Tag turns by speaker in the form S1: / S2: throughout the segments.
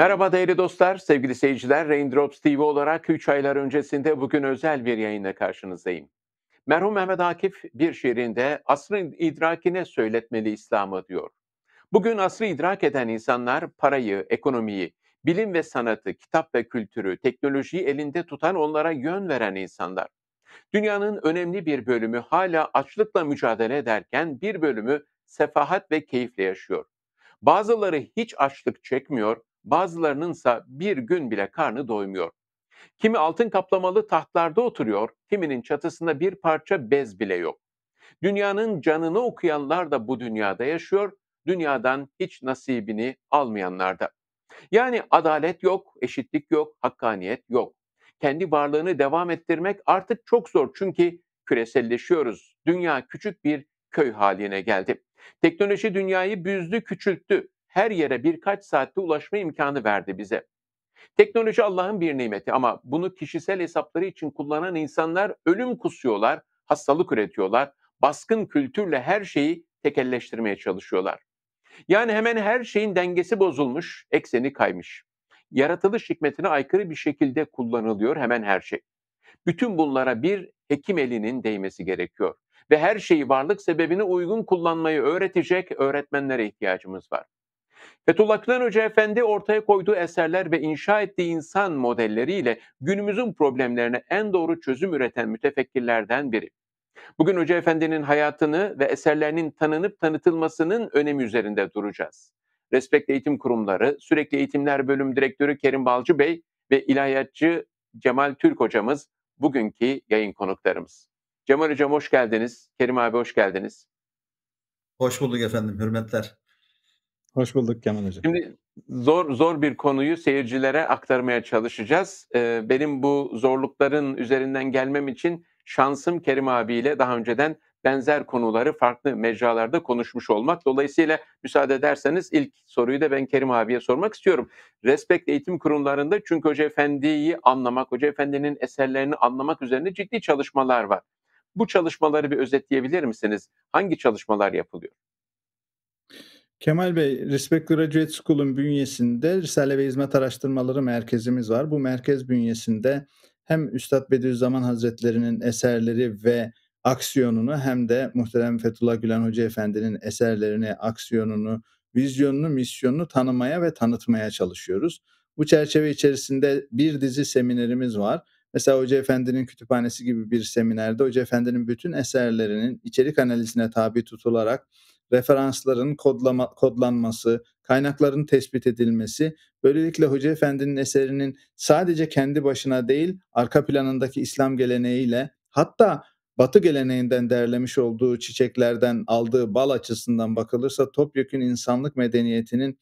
S1: Merhaba değerli dostlar, sevgili seyirciler. Raindrops TV olarak 3 aylar öncesinde bugün özel bir yayında karşınızdayım. Merhum Mehmet Akif bir şiirinde asrın idrakine söyletmeli İslam'ı diyor. Bugün asrı idrak eden insanlar parayı, ekonomiyi, bilim ve sanatı, kitap ve kültürü, teknolojiyi elinde tutan onlara yön veren insanlar. Dünyanın önemli bir bölümü hala açlıkla mücadele ederken bir bölümü sefahat ve keyifle yaşıyor. Bazıları hiç açlık çekmiyor, bazılarınınsa bir gün bile karnı doymuyor. Kimi altın kaplamalı tahtlarda oturuyor, kiminin çatısında bir parça bez bile yok. Dünyanın canını okuyanlar da bu dünyada yaşıyor, dünyadan hiç nasibini almayanlar da. Yani adalet yok, eşitlik yok, hakkaniyet yok. Kendi varlığını devam ettirmek artık çok zor çünkü küreselleşiyoruz. Dünya küçük bir köy haline geldi. Teknoloji dünyayı büzdü, küçülttü her yere birkaç saatte ulaşma imkanı verdi bize. Teknoloji Allah'ın bir nimeti ama bunu kişisel hesapları için kullanan insanlar ölüm kusuyorlar, hastalık üretiyorlar, baskın kültürle her şeyi tekelleştirmeye çalışıyorlar. Yani hemen her şeyin dengesi bozulmuş, ekseni kaymış. Yaratılış hikmetine aykırı bir şekilde kullanılıyor hemen her şey. Bütün bunlara bir hekim elinin değmesi gerekiyor ve her şeyi varlık sebebine uygun kullanmayı öğretecek öğretmenlere ihtiyacımız var. Fethullah Gülen Hoca Efendi ortaya koyduğu eserler ve inşa ettiği insan modelleriyle günümüzün problemlerine en doğru çözüm üreten mütefekkirlerden biri. Bugün Hoca Efendi'nin hayatını ve eserlerinin tanınıp tanıtılmasının önemi üzerinde duracağız. Respekt Eğitim Kurumları, Sürekli Eğitimler Bölüm Direktörü Kerim Balcı Bey ve ilahiyatçı Cemal Türk hocamız bugünkü yayın konuklarımız. Cemal hocam hoş geldiniz, Kerim abi hoş geldiniz.
S2: Hoş bulduk efendim, hürmetler. Hoş bulduk Kemal Hocam.
S1: Şimdi zor zor bir konuyu seyircilere aktarmaya çalışacağız. Ee, benim bu zorlukların üzerinden gelmem için şansım Kerim abiyle daha önceden benzer konuları farklı mecralarda konuşmuş olmak. Dolayısıyla müsaade ederseniz ilk soruyu da ben Kerim abiye sormak istiyorum. Respekt eğitim kurumlarında çünkü Hoca Efendi'yi anlamak, Hoca Efendi'nin eserlerini anlamak üzerine ciddi çalışmalar var. Bu çalışmaları bir özetleyebilir misiniz? Hangi çalışmalar yapılıyor?
S3: Kemal Bey, Respect Graduate School'un bünyesinde Risale ve Hizmet Araştırmaları Merkezimiz var. Bu merkez bünyesinde hem Üstad Bediüzzaman Hazretleri'nin eserleri ve aksiyonunu hem de muhterem Fethullah Gülen Hoca Efendi'nin eserlerini, aksiyonunu, vizyonunu, misyonunu tanımaya ve tanıtmaya çalışıyoruz. Bu çerçeve içerisinde bir dizi seminerimiz var. Mesela Hoca Efendi'nin kütüphanesi gibi bir seminerde Hoca Efendi'nin bütün eserlerinin içerik analizine tabi tutularak referansların kodlama, kodlanması, kaynakların tespit edilmesi, böylelikle Hoca Efendi'nin eserinin sadece kendi başına değil, arka planındaki İslam geleneğiyle hatta Batı geleneğinden derlemiş olduğu çiçeklerden aldığı bal açısından bakılırsa topyekün insanlık medeniyetinin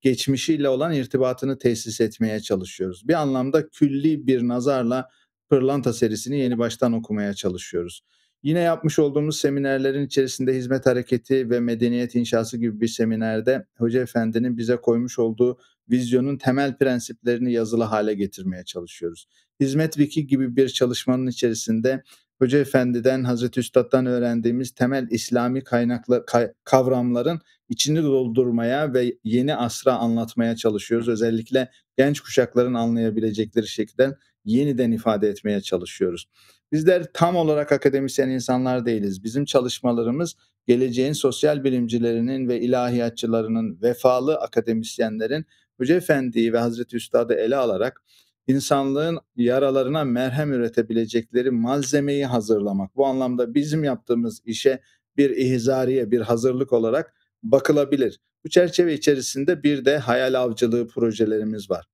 S3: geçmişiyle olan irtibatını tesis etmeye çalışıyoruz. Bir anlamda külli bir nazarla Pırlanta serisini yeni baştan okumaya çalışıyoruz. Yine yapmış olduğumuz seminerlerin içerisinde hizmet hareketi ve medeniyet inşası gibi bir seminerde Hoca Efendi'nin bize koymuş olduğu vizyonun temel prensiplerini yazılı hale getirmeye çalışıyoruz. Hizmet Wiki gibi bir çalışmanın içerisinde Hoca Efendi'den, Hazreti Üstad'dan öğrendiğimiz temel İslami kaynaklı kavramların içini doldurmaya ve yeni asra anlatmaya çalışıyoruz. Özellikle genç kuşakların anlayabilecekleri şekilde yeniden ifade etmeye çalışıyoruz. Bizler tam olarak akademisyen insanlar değiliz. Bizim çalışmalarımız geleceğin sosyal bilimcilerinin ve ilahiyatçılarının vefalı akademisyenlerin Hoca Efendi'yi ve Hazreti Üstad'ı ele alarak insanlığın yaralarına merhem üretebilecekleri malzemeyi hazırlamak. Bu anlamda bizim yaptığımız işe bir ihzariye, bir hazırlık olarak bakılabilir. Bu çerçeve içerisinde bir de hayal avcılığı projelerimiz var.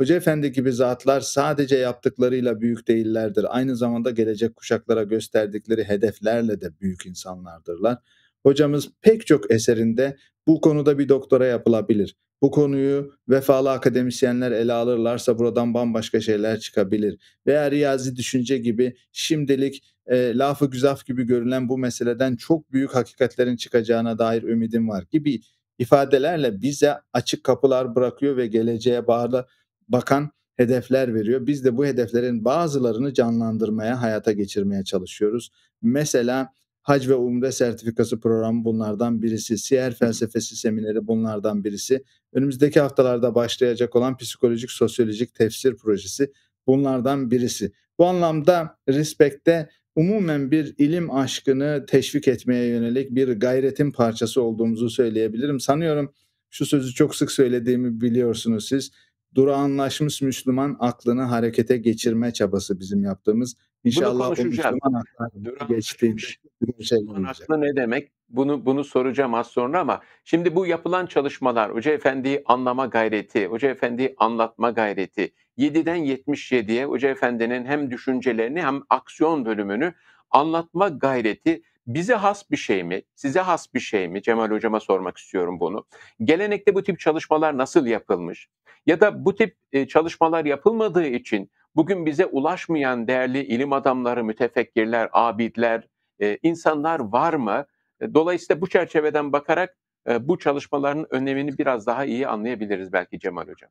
S3: Hoca Efendi gibi zatlar sadece yaptıklarıyla büyük değillerdir. Aynı zamanda gelecek kuşaklara gösterdikleri hedeflerle de büyük insanlardırlar. Hocamız pek çok eserinde bu konuda bir doktora yapılabilir. Bu konuyu vefalı akademisyenler ele alırlarsa buradan bambaşka şeyler çıkabilir. Veya riyazi düşünce gibi şimdilik e, lafı güzaf gibi görülen bu meseleden çok büyük hakikatlerin çıkacağına dair ümidim var gibi ifadelerle bize açık kapılar bırakıyor ve geleceğe bağlı bakan hedefler veriyor. Biz de bu hedeflerin bazılarını canlandırmaya, hayata geçirmeye çalışıyoruz. Mesela hac ve umre sertifikası programı bunlardan birisi, siyer felsefesi semineri bunlardan birisi. Önümüzdeki haftalarda başlayacak olan psikolojik, sosyolojik tefsir projesi bunlardan birisi. Bu anlamda Respect'te umumen bir ilim aşkını teşvik etmeye yönelik bir gayretin parçası olduğumuzu söyleyebilirim. Sanıyorum şu sözü çok sık söylediğimi biliyorsunuz siz durağanlaşmış Müslüman aklını harekete geçirme çabası bizim yaptığımız. İnşallah bu Müslüman aklına geçtiğinde bir şey
S1: Aklı ne demek? Bunu bunu soracağım az sonra ama şimdi bu yapılan çalışmalar Hoca Efendi'yi anlama gayreti, Hoca Efendi'yi anlatma gayreti 7'den 77'ye Hoca Efendi'nin hem düşüncelerini hem aksiyon bölümünü anlatma gayreti bize has bir şey mi, size has bir şey mi? Cemal Hocama sormak istiyorum bunu. Gelenekte bu tip çalışmalar nasıl yapılmış? Ya da bu tip e, çalışmalar yapılmadığı için bugün bize ulaşmayan değerli ilim adamları, mütefekkirler, abidler, e, insanlar var mı? E, dolayısıyla bu çerçeveden bakarak bu çalışmaların önemini biraz daha iyi anlayabiliriz belki Cemal Hocam.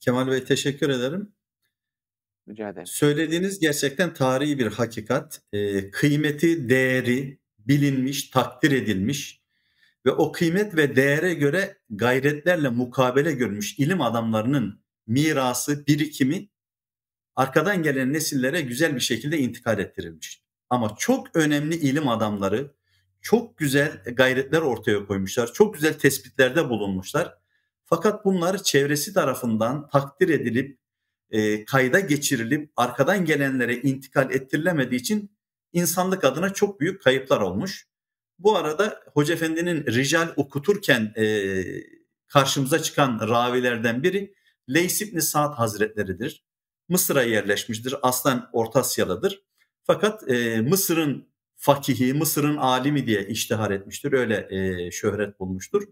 S2: Kemal Bey teşekkür ederim. Rica ederim. Söylediğiniz gerçekten tarihi bir hakikat. E, kıymeti, değeri bilinmiş, takdir edilmiş ve o kıymet ve değere göre gayretlerle mukabele görmüş ilim adamlarının mirası, birikimi arkadan gelen nesillere güzel bir şekilde intikal ettirilmiş. Ama çok önemli ilim adamları çok güzel gayretler ortaya koymuşlar. Çok güzel tespitlerde bulunmuşlar. Fakat bunlar çevresi tarafından takdir edilip e, kayda geçirilip arkadan gelenlere intikal ettirilemediği için insanlık adına çok büyük kayıplar olmuş. Bu arada Hoca Efendi'nin rical okuturken e, karşımıza çıkan ravilerden biri Leys İbni Sa'd Hazretleridir. Mısır'a yerleşmiştir. Aslen Orta Asyalıdır. Fakat e, Mısır'ın fakihi, Mısır'ın alimi diye iştihar etmiştir. Öyle e, şöhret bulmuştur.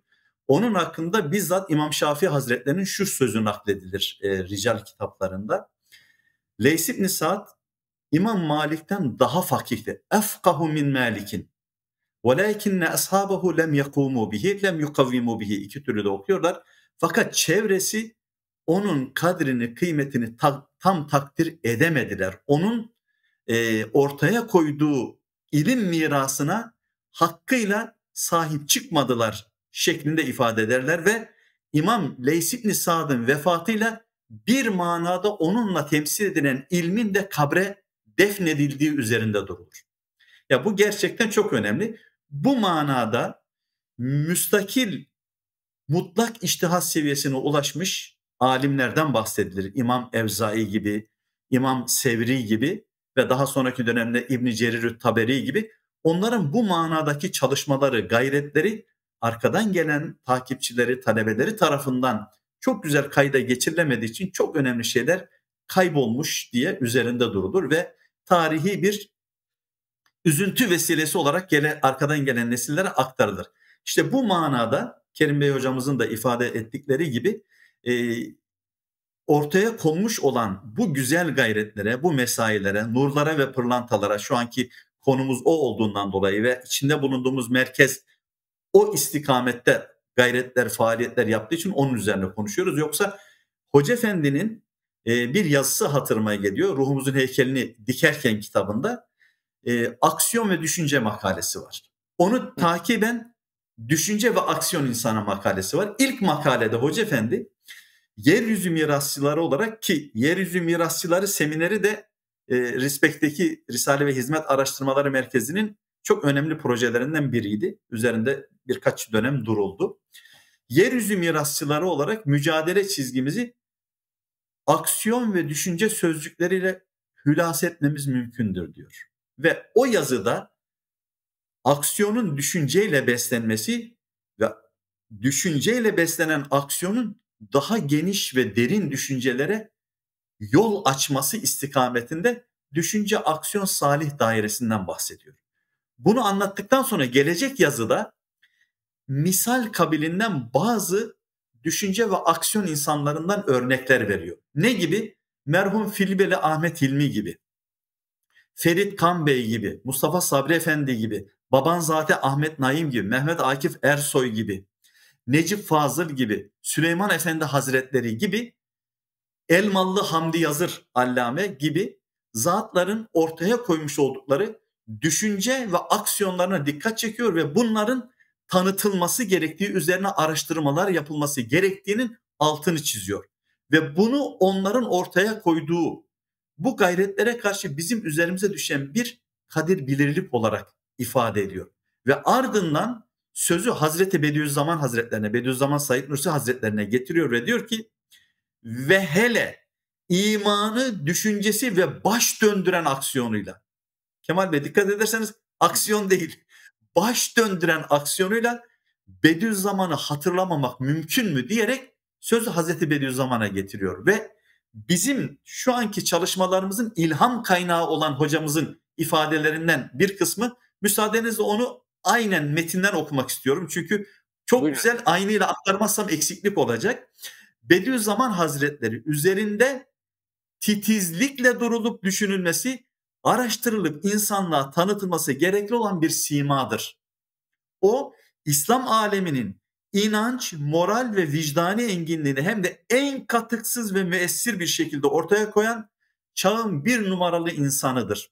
S2: Onun hakkında bizzat İmam Şafii Hazretlerinin şu sözü nakledilir e, rical kitaplarında. Leys ibn Sa'd İmam Malik'ten daha fakihti. Efkahu min Malik'in. Velakinne ashabahu lem yakumu bihi lem yukavvimu bihi. iki türlü de okuyorlar. Fakat çevresi onun kadrini, kıymetini ta, tam takdir edemediler. Onun e, ortaya koyduğu ilim mirasına hakkıyla sahip çıkmadılar şeklinde ifade ederler ve İmam Leys İbni Sad'ın vefatıyla bir manada onunla temsil edilen ilmin de kabre defnedildiği üzerinde durulur. Ya bu gerçekten çok önemli. Bu manada müstakil mutlak iştihas seviyesine ulaşmış alimlerden bahsedilir. İmam Evzai gibi, İmam Sevri gibi ve daha sonraki dönemde İbn Cerir Taberi gibi onların bu manadaki çalışmaları, gayretleri arkadan gelen takipçileri, talebeleri tarafından çok güzel kayda geçirilemediği için çok önemli şeyler kaybolmuş diye üzerinde durulur ve tarihi bir üzüntü vesilesi olarak gele, arkadan gelen nesillere aktarılır. İşte bu manada Kerim Bey hocamızın da ifade ettikleri gibi e, ortaya konmuş olan bu güzel gayretlere, bu mesailere, nurlara ve pırlantalara şu anki konumuz o olduğundan dolayı ve içinde bulunduğumuz merkez o istikamette gayretler, faaliyetler yaptığı için onun üzerine konuşuyoruz. Yoksa Hoca Efendi'nin e, bir yazısı hatırıma geliyor. Ruhumuzun heykelini dikerken kitabında e, aksiyon ve düşünce makalesi var. Onu takiben düşünce ve aksiyon insana makalesi var. İlk makalede Hoca Efendi yeryüzü mirasçıları olarak ki yeryüzü mirasçıları semineri de e, Rispekt'teki Risale ve Hizmet Araştırmaları Merkezi'nin çok önemli projelerinden biriydi. Üzerinde birkaç dönem duruldu. Yeryüzü mirasçıları olarak mücadele çizgimizi aksiyon ve düşünce sözcükleriyle hülas etmemiz mümkündür diyor. Ve o yazıda aksiyonun düşünceyle beslenmesi ve düşünceyle beslenen aksiyonun daha geniş ve derin düşüncelere yol açması istikametinde düşünce aksiyon salih dairesinden bahsediyor. Bunu anlattıktan sonra gelecek yazıda misal kabilinden bazı düşünce ve aksiyon insanlarından örnekler veriyor. Ne gibi? Merhum Filbeli Ahmet Hilmi gibi, Ferit Bey gibi, Mustafa Sabri Efendi gibi, Baban Zat'e Ahmet Naim gibi, Mehmet Akif Ersoy gibi, Necip Fazıl gibi, Süleyman Efendi Hazretleri gibi, Elmalı Hamdi Yazır Allame gibi zatların ortaya koymuş oldukları düşünce ve aksiyonlarına dikkat çekiyor ve bunların tanıtılması gerektiği üzerine araştırmalar yapılması gerektiğinin altını çiziyor. Ve bunu onların ortaya koyduğu bu gayretlere karşı bizim üzerimize düşen bir kadir bilirlik olarak ifade ediyor. Ve ardından sözü Hazreti Bediüzzaman Hazretlerine, Bediüzzaman Said Nursi Hazretlerine getiriyor ve diyor ki ve hele imanı, düşüncesi ve baş döndüren aksiyonuyla Kemal Bey dikkat ederseniz aksiyon değil. Baş döndüren aksiyonuyla Bediüzzaman'ı hatırlamamak mümkün mü diyerek sözü Hazreti Bediüzzaman'a getiriyor ve bizim şu anki çalışmalarımızın ilham kaynağı olan hocamızın ifadelerinden bir kısmı müsaadenizle onu aynen metinden okumak istiyorum. Çünkü çok Buyurun. güzel aynıyla aktarmazsam eksiklik olacak. Bediüzzaman Hazretleri üzerinde titizlikle durulup düşünülmesi araştırılıp insanlığa tanıtılması gerekli olan bir simadır. O İslam aleminin inanç, moral ve vicdani enginliğini hem de en katıksız ve müessir bir şekilde ortaya koyan çağın bir numaralı insanıdır.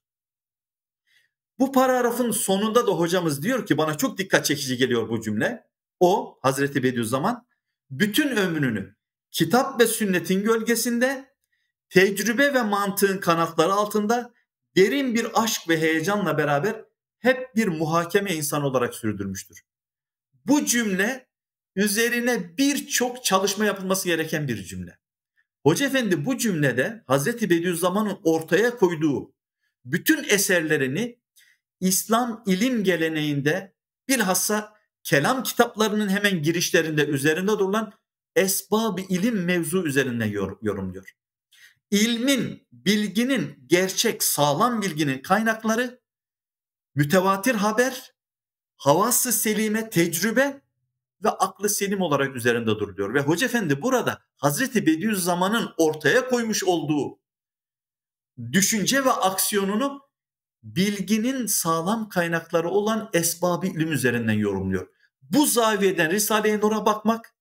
S2: Bu paragrafın sonunda da hocamız diyor ki bana çok dikkat çekici geliyor bu cümle. O Hazreti Bediüzzaman bütün ömrünü kitap ve sünnetin gölgesinde tecrübe ve mantığın kanatları altında derin bir aşk ve heyecanla beraber hep bir muhakeme insan olarak sürdürmüştür. Bu cümle üzerine birçok çalışma yapılması gereken bir cümle. Hoca Efendi bu cümlede Hazreti Bediüzzaman'ın ortaya koyduğu bütün eserlerini İslam ilim geleneğinde bilhassa kelam kitaplarının hemen girişlerinde üzerinde durulan esbab-ı ilim mevzu üzerinden yorumluyor ilmin, bilginin, gerçek, sağlam bilginin kaynakları mütevatir haber, havası selime, tecrübe ve aklı selim olarak üzerinde duruluyor. Ve Hoca Efendi burada Hazreti Bediüzzaman'ın ortaya koymuş olduğu düşünce ve aksiyonunu bilginin sağlam kaynakları olan esbabi ilim üzerinden yorumluyor. Bu zaviyeden Risale-i Nur'a bakmak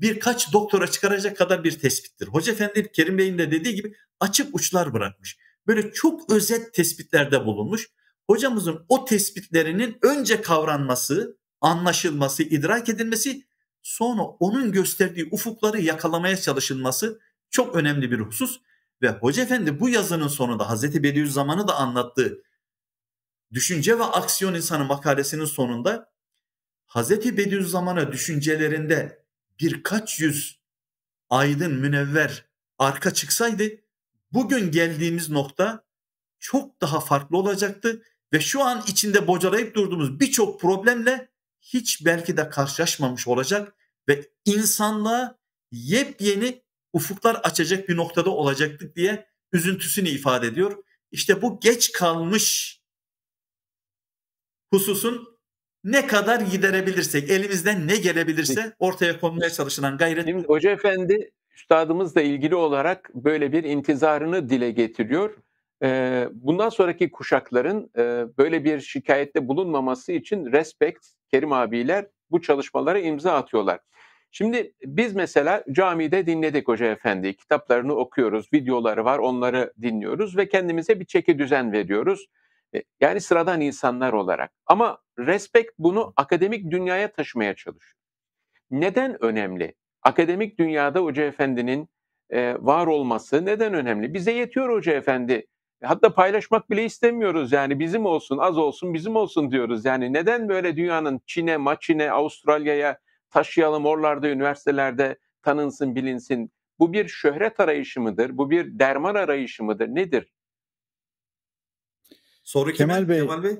S2: birkaç doktora çıkaracak kadar bir tespittir. Hoca Efendi Kerim Bey'in de dediği gibi açık uçlar bırakmış. Böyle çok özet tespitlerde bulunmuş. Hocamızın o tespitlerinin önce kavranması, anlaşılması, idrak edilmesi, sonra onun gösterdiği ufukları yakalamaya çalışılması çok önemli bir husus. Ve Hoca Efendi bu yazının sonunda Hazreti Bediüzzaman'ı da anlattığı Düşünce ve Aksiyon İnsanı makalesinin sonunda Hazreti Bediüzzaman'a düşüncelerinde birkaç yüz aydın münevver arka çıksaydı bugün geldiğimiz nokta çok daha farklı olacaktı ve şu an içinde bocalayıp durduğumuz birçok problemle hiç belki de karşılaşmamış olacak ve insanlığa yepyeni ufuklar açacak bir noktada olacaktık diye üzüntüsünü ifade ediyor. İşte bu geç kalmış hususun ne kadar giderebilirsek,
S1: elimizden ne gelebilirse ortaya konmaya çalışılan gayret. Şimdi Hoca Efendi üstadımızla ilgili olarak böyle bir intizarını dile getiriyor. Ee, bundan sonraki kuşakların e, böyle bir şikayette bulunmaması için Respect, Kerim abiler bu çalışmalara imza atıyorlar. Şimdi biz mesela camide dinledik Hoca Efendi. Kitaplarını okuyoruz, videoları var onları dinliyoruz ve kendimize bir çeki düzen veriyoruz. E, yani sıradan insanlar olarak. Ama Respect bunu akademik dünyaya taşımaya çalışıyor. Neden önemli? Akademik dünyada Hoca Efendi'nin e, var olması neden önemli? Bize yetiyor Hoca Efendi. Hatta paylaşmak bile istemiyoruz yani bizim olsun az olsun bizim olsun diyoruz. Yani neden böyle dünyanın Çin'e, Maçin'e, Avustralya'ya taşıyalım oralarda üniversitelerde tanınsın bilinsin. Bu bir şöhret arayışı mıdır? Bu bir derman arayışı mıdır? Nedir?
S2: Soru Kemal kime? Bey. Kemal Bey.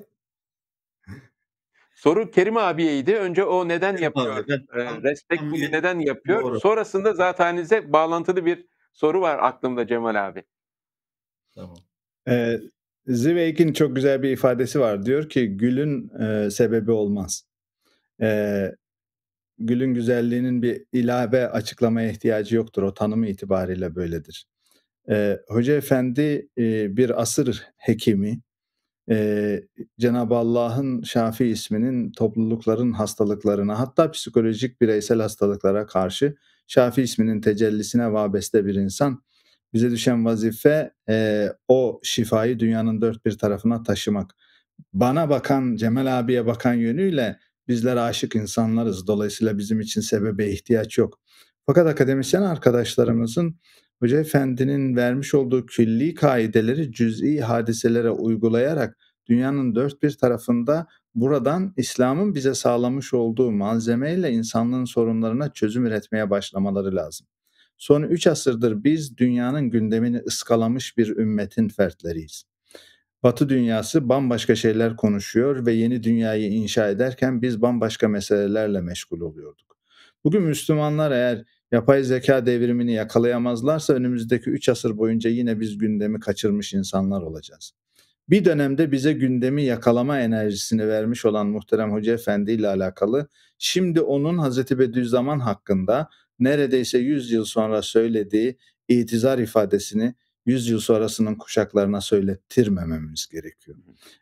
S1: Soru Kerim abiyeydi. Önce o neden Kerim yapıyor? Abi, ben, e, neden yapıyor? Doğru. Sonrasında zatenize bağlantılı bir soru var aklımda Cemal abi.
S3: Tamam. Ee, Zweig'in çok güzel bir ifadesi var. Diyor ki gülün e, sebebi olmaz. E, gülün güzelliğinin bir ilave açıklamaya ihtiyacı yoktur. O tanımı itibariyle böyledir. E, Hoca Efendi e, bir asır hekimi, e, Cenab-ı Allah'ın Şafi isminin toplulukların hastalıklarına hatta psikolojik bireysel hastalıklara karşı Şafi isminin tecellisine vabeste bir insan. Bize düşen vazife e, o şifayı dünyanın dört bir tarafına taşımak. Bana bakan, Cemal abiye bakan yönüyle bizler aşık insanlarız. Dolayısıyla bizim için sebebe ihtiyaç yok. Fakat akademisyen arkadaşlarımızın Hoca Efendi'nin vermiş olduğu külli kaideleri cüz'i hadiselere uygulayarak dünyanın dört bir tarafında buradan İslam'ın bize sağlamış olduğu malzemeyle insanlığın sorunlarına çözüm üretmeye başlamaları lazım. Son üç asırdır biz dünyanın gündemini ıskalamış bir ümmetin fertleriyiz. Batı dünyası bambaşka şeyler konuşuyor ve yeni dünyayı inşa ederken biz bambaşka meselelerle meşgul oluyorduk. Bugün Müslümanlar eğer Yapay zeka devrimini yakalayamazlarsa önümüzdeki 3 asır boyunca yine biz gündemi kaçırmış insanlar olacağız. Bir dönemde bize gündemi yakalama enerjisini vermiş olan muhterem Hoca Efendi ile alakalı şimdi onun Hazreti Bediüzzaman hakkında neredeyse 100 yıl sonra söylediği itizar ifadesini 100 yıl sonrasının kuşaklarına söylettirmememiz gerekiyor.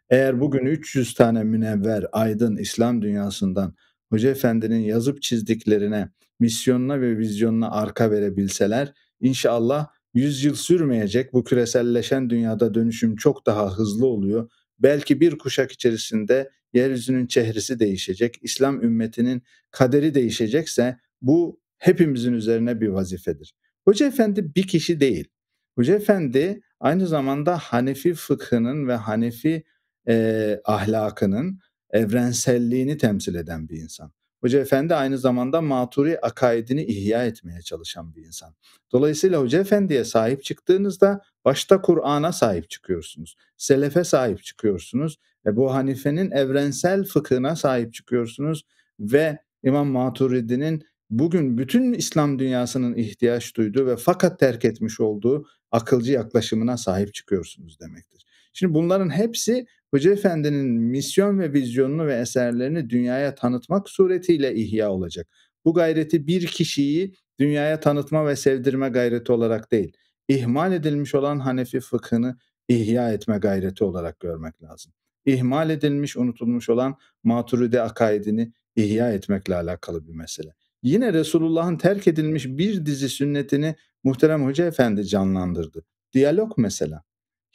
S3: Eğer bugün 300 tane münevver, aydın İslam dünyasından Hoca Efendi'nin yazıp çizdiklerine, misyonuna ve vizyonuna arka verebilseler inşallah 100 yıl sürmeyecek bu küreselleşen dünyada dönüşüm çok daha hızlı oluyor. Belki bir kuşak içerisinde yeryüzünün çehresi değişecek, İslam ümmetinin kaderi değişecekse bu hepimizin üzerine bir vazifedir. Hoca Efendi bir kişi değil. Hoca Efendi aynı zamanda Hanefi fıkhının ve Hanefi e, ahlakının evrenselliğini temsil eden bir insan. Hoca Efendi aynı zamanda maturi akaidini ihya etmeye çalışan bir insan. Dolayısıyla Hoca Efendi'ye sahip çıktığınızda başta Kur'an'a sahip çıkıyorsunuz. Selefe sahip çıkıyorsunuz. ve bu Hanife'nin evrensel fıkhına sahip çıkıyorsunuz. Ve İmam Maturidi'nin bugün bütün İslam dünyasının ihtiyaç duyduğu ve fakat terk etmiş olduğu akılcı yaklaşımına sahip çıkıyorsunuz demektir. Şimdi bunların hepsi Hoca Efendi'nin misyon ve vizyonunu ve eserlerini dünyaya tanıtmak suretiyle ihya olacak. Bu gayreti bir kişiyi dünyaya tanıtma ve sevdirme gayreti olarak değil, ihmal edilmiş olan Hanefi fıkhını ihya etme gayreti olarak görmek lazım. İhmal edilmiş, unutulmuş olan maturide akaidini ihya etmekle alakalı bir mesele. Yine Resulullah'ın terk edilmiş bir dizi sünnetini muhterem Hoca Efendi canlandırdı. Diyalog mesela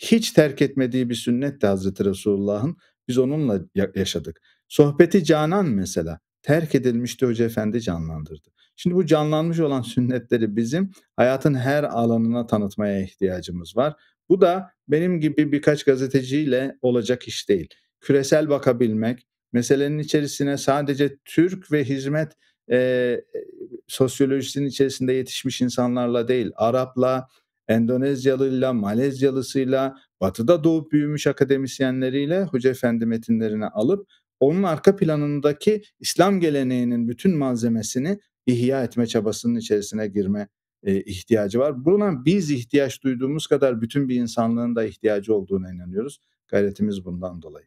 S3: hiç terk etmediği bir sünnet Hazreti Resulullah'ın. Biz onunla yaşadık. Sohbeti Canan mesela terk edilmişti Hoca Efendi canlandırdı. Şimdi bu canlanmış olan sünnetleri bizim hayatın her alanına tanıtmaya ihtiyacımız var. Bu da benim gibi birkaç gazeteciyle olacak iş değil. Küresel bakabilmek, meselenin içerisine sadece Türk ve hizmet e, sosyolojisinin içerisinde yetişmiş insanlarla değil, Arap'la, Endonezyalıyla, Malezyalısıyla, batıda doğup büyümüş akademisyenleriyle Hoca Efendi metinlerini alıp onun arka planındaki İslam geleneğinin bütün malzemesini ihya etme çabasının içerisine girme e, ihtiyacı var. Buna biz ihtiyaç duyduğumuz kadar bütün bir insanlığın da ihtiyacı olduğuna inanıyoruz. Gayretimiz bundan dolayı.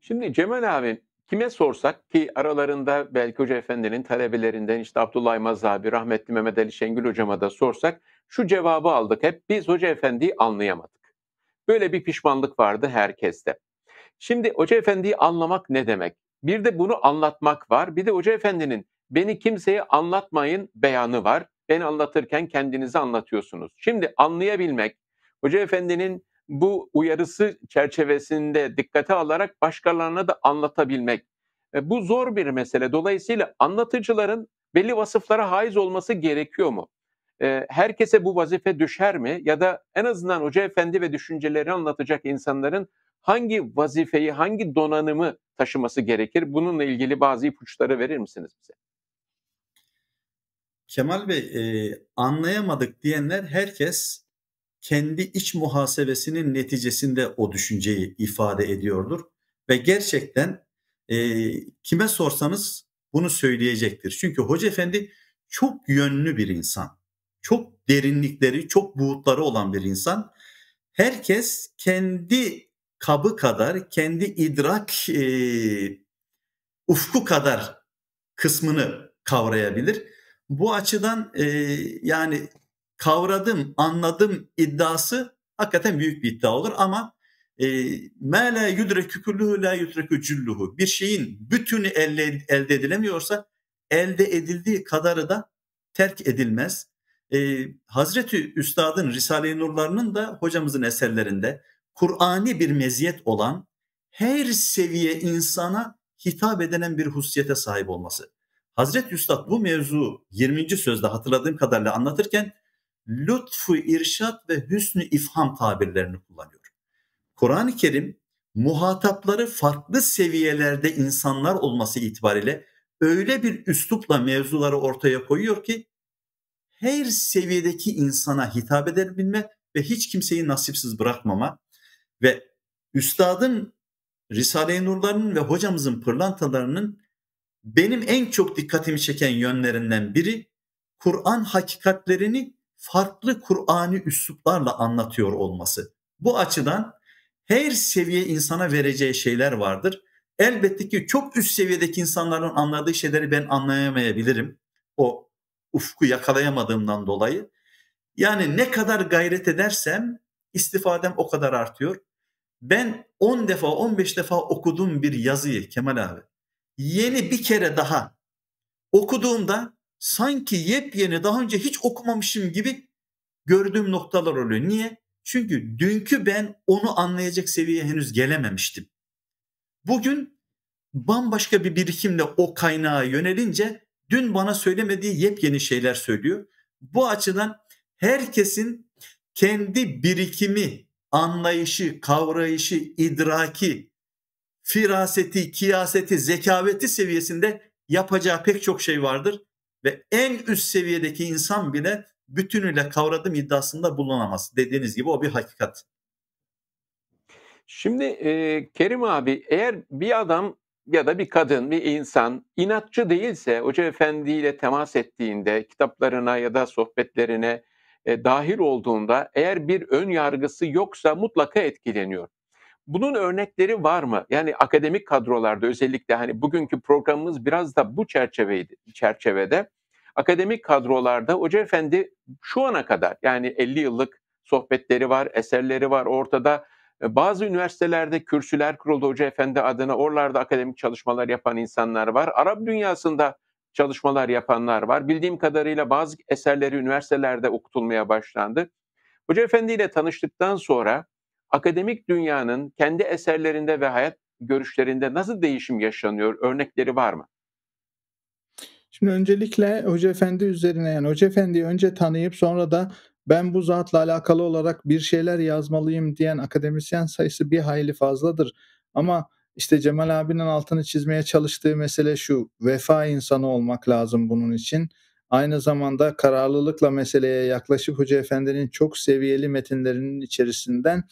S1: Şimdi Cemal abi kime sorsak ki aralarında belki Hoca Efendi'nin talebelerinden işte Abdullah Yılmaz abi, rahmetli Mehmet Ali Şengül hocama da sorsak şu cevabı aldık hep biz Hoca Efendi'yi anlayamadık. Böyle bir pişmanlık vardı herkeste. Şimdi Hoca Efendi'yi anlamak ne demek? Bir de bunu anlatmak var. Bir de Hoca Efendi'nin beni kimseye anlatmayın beyanı var. Ben anlatırken kendinizi anlatıyorsunuz. Şimdi anlayabilmek, Hoca Efendi'nin bu uyarısı çerçevesinde dikkate alarak başkalarına da anlatabilmek. E, bu zor bir mesele. Dolayısıyla anlatıcıların belli vasıflara haiz olması gerekiyor mu? herkese bu vazife düşer mi? Ya da en azından Hoca Efendi ve düşünceleri anlatacak insanların hangi vazifeyi, hangi donanımı taşıması gerekir? Bununla ilgili bazı ipuçları verir misiniz bize?
S2: Kemal Bey, e, anlayamadık diyenler herkes kendi iç muhasebesinin neticesinde o düşünceyi ifade ediyordur. Ve gerçekten e, kime sorsanız bunu söyleyecektir. Çünkü Hoca Efendi çok yönlü bir insan çok derinlikleri, çok buğutları olan bir insan. Herkes kendi kabı kadar, kendi idrak e, ufku kadar kısmını kavrayabilir. Bu açıdan e, yani kavradım, anladım iddiası hakikaten büyük bir iddia olur ama ma la yudreku kulluhu la yudreku cülluhu. Bir şeyin bütünü elde, elde edilemiyorsa elde edildiği kadarı da terk edilmez e, Hazreti Üstad'ın Risale-i Nurlarının da hocamızın eserlerinde Kur'ani bir meziyet olan her seviye insana hitap edenen bir hususiyete sahip olması. Hazreti Üstad bu mevzu 20. sözde hatırladığım kadarıyla anlatırken lütfu irşat ve hüsnü ifham tabirlerini kullanıyor. Kur'an-ı Kerim muhatapları farklı seviyelerde insanlar olması itibariyle öyle bir üslupla mevzuları ortaya koyuyor ki her seviyedeki insana hitap edebilme ve hiç kimseyi nasipsiz bırakmama ve üstadın Risale-i Nurlarının ve hocamızın pırlantalarının benim en çok dikkatimi çeken yönlerinden biri Kur'an hakikatlerini farklı Kur'an'ı üsluplarla anlatıyor olması. Bu açıdan her seviye insana vereceği şeyler vardır. Elbette ki çok üst seviyedeki insanların anladığı şeyleri ben anlayamayabilirim. O ufku yakalayamadığımdan dolayı. Yani ne kadar gayret edersem istifadem o kadar artıyor. Ben 10 defa 15 defa okuduğum bir yazıyı Kemal abi. Yeni bir kere daha okuduğumda sanki yepyeni daha önce hiç okumamışım gibi gördüğüm noktalar oluyor. Niye? Çünkü dünkü ben onu anlayacak seviyeye henüz gelememiştim. Bugün bambaşka bir birikimle o kaynağa yönelince Dün bana söylemediği yepyeni şeyler söylüyor. Bu açıdan herkesin kendi birikimi, anlayışı, kavrayışı, idraki, firaseti, kiyaseti, zekaveti seviyesinde yapacağı pek çok şey vardır ve en üst seviyedeki insan bile bütünüyle kavradım iddiasında bulunamaz. Dediğiniz gibi o bir hakikat.
S1: Şimdi e, Kerim abi eğer bir adam ya da bir kadın, bir insan inatçı değilse hoca efendiyle temas ettiğinde, kitaplarına ya da sohbetlerine e, dahil olduğunda eğer bir ön yargısı yoksa mutlaka etkileniyor. Bunun örnekleri var mı? Yani akademik kadrolarda özellikle hani bugünkü programımız biraz da bu çerçeveydi, çerçevede. Akademik kadrolarda Hoca Efendi şu ana kadar yani 50 yıllık sohbetleri var, eserleri var ortada e, bazı üniversitelerde kürsüler kuruldu Hoca Efendi adına. Oralarda akademik çalışmalar yapan insanlar var. Arap dünyasında çalışmalar yapanlar var. Bildiğim kadarıyla bazı eserleri üniversitelerde okutulmaya başlandı. Hoca Efendi ile tanıştıktan sonra akademik dünyanın kendi eserlerinde ve hayat görüşlerinde nasıl değişim yaşanıyor? Örnekleri var mı?
S3: Şimdi öncelikle Hoca Efendi üzerine yani Hoca Efendi'yi önce tanıyıp sonra da ben bu zatla alakalı olarak bir şeyler yazmalıyım diyen akademisyen sayısı bir hayli fazladır. Ama işte Cemal abinin altını çizmeye çalıştığı mesele şu. Vefa insanı olmak lazım bunun için. Aynı zamanda kararlılıkla meseleye yaklaşıp Hoca Efendi'nin çok seviyeli metinlerinin içerisinden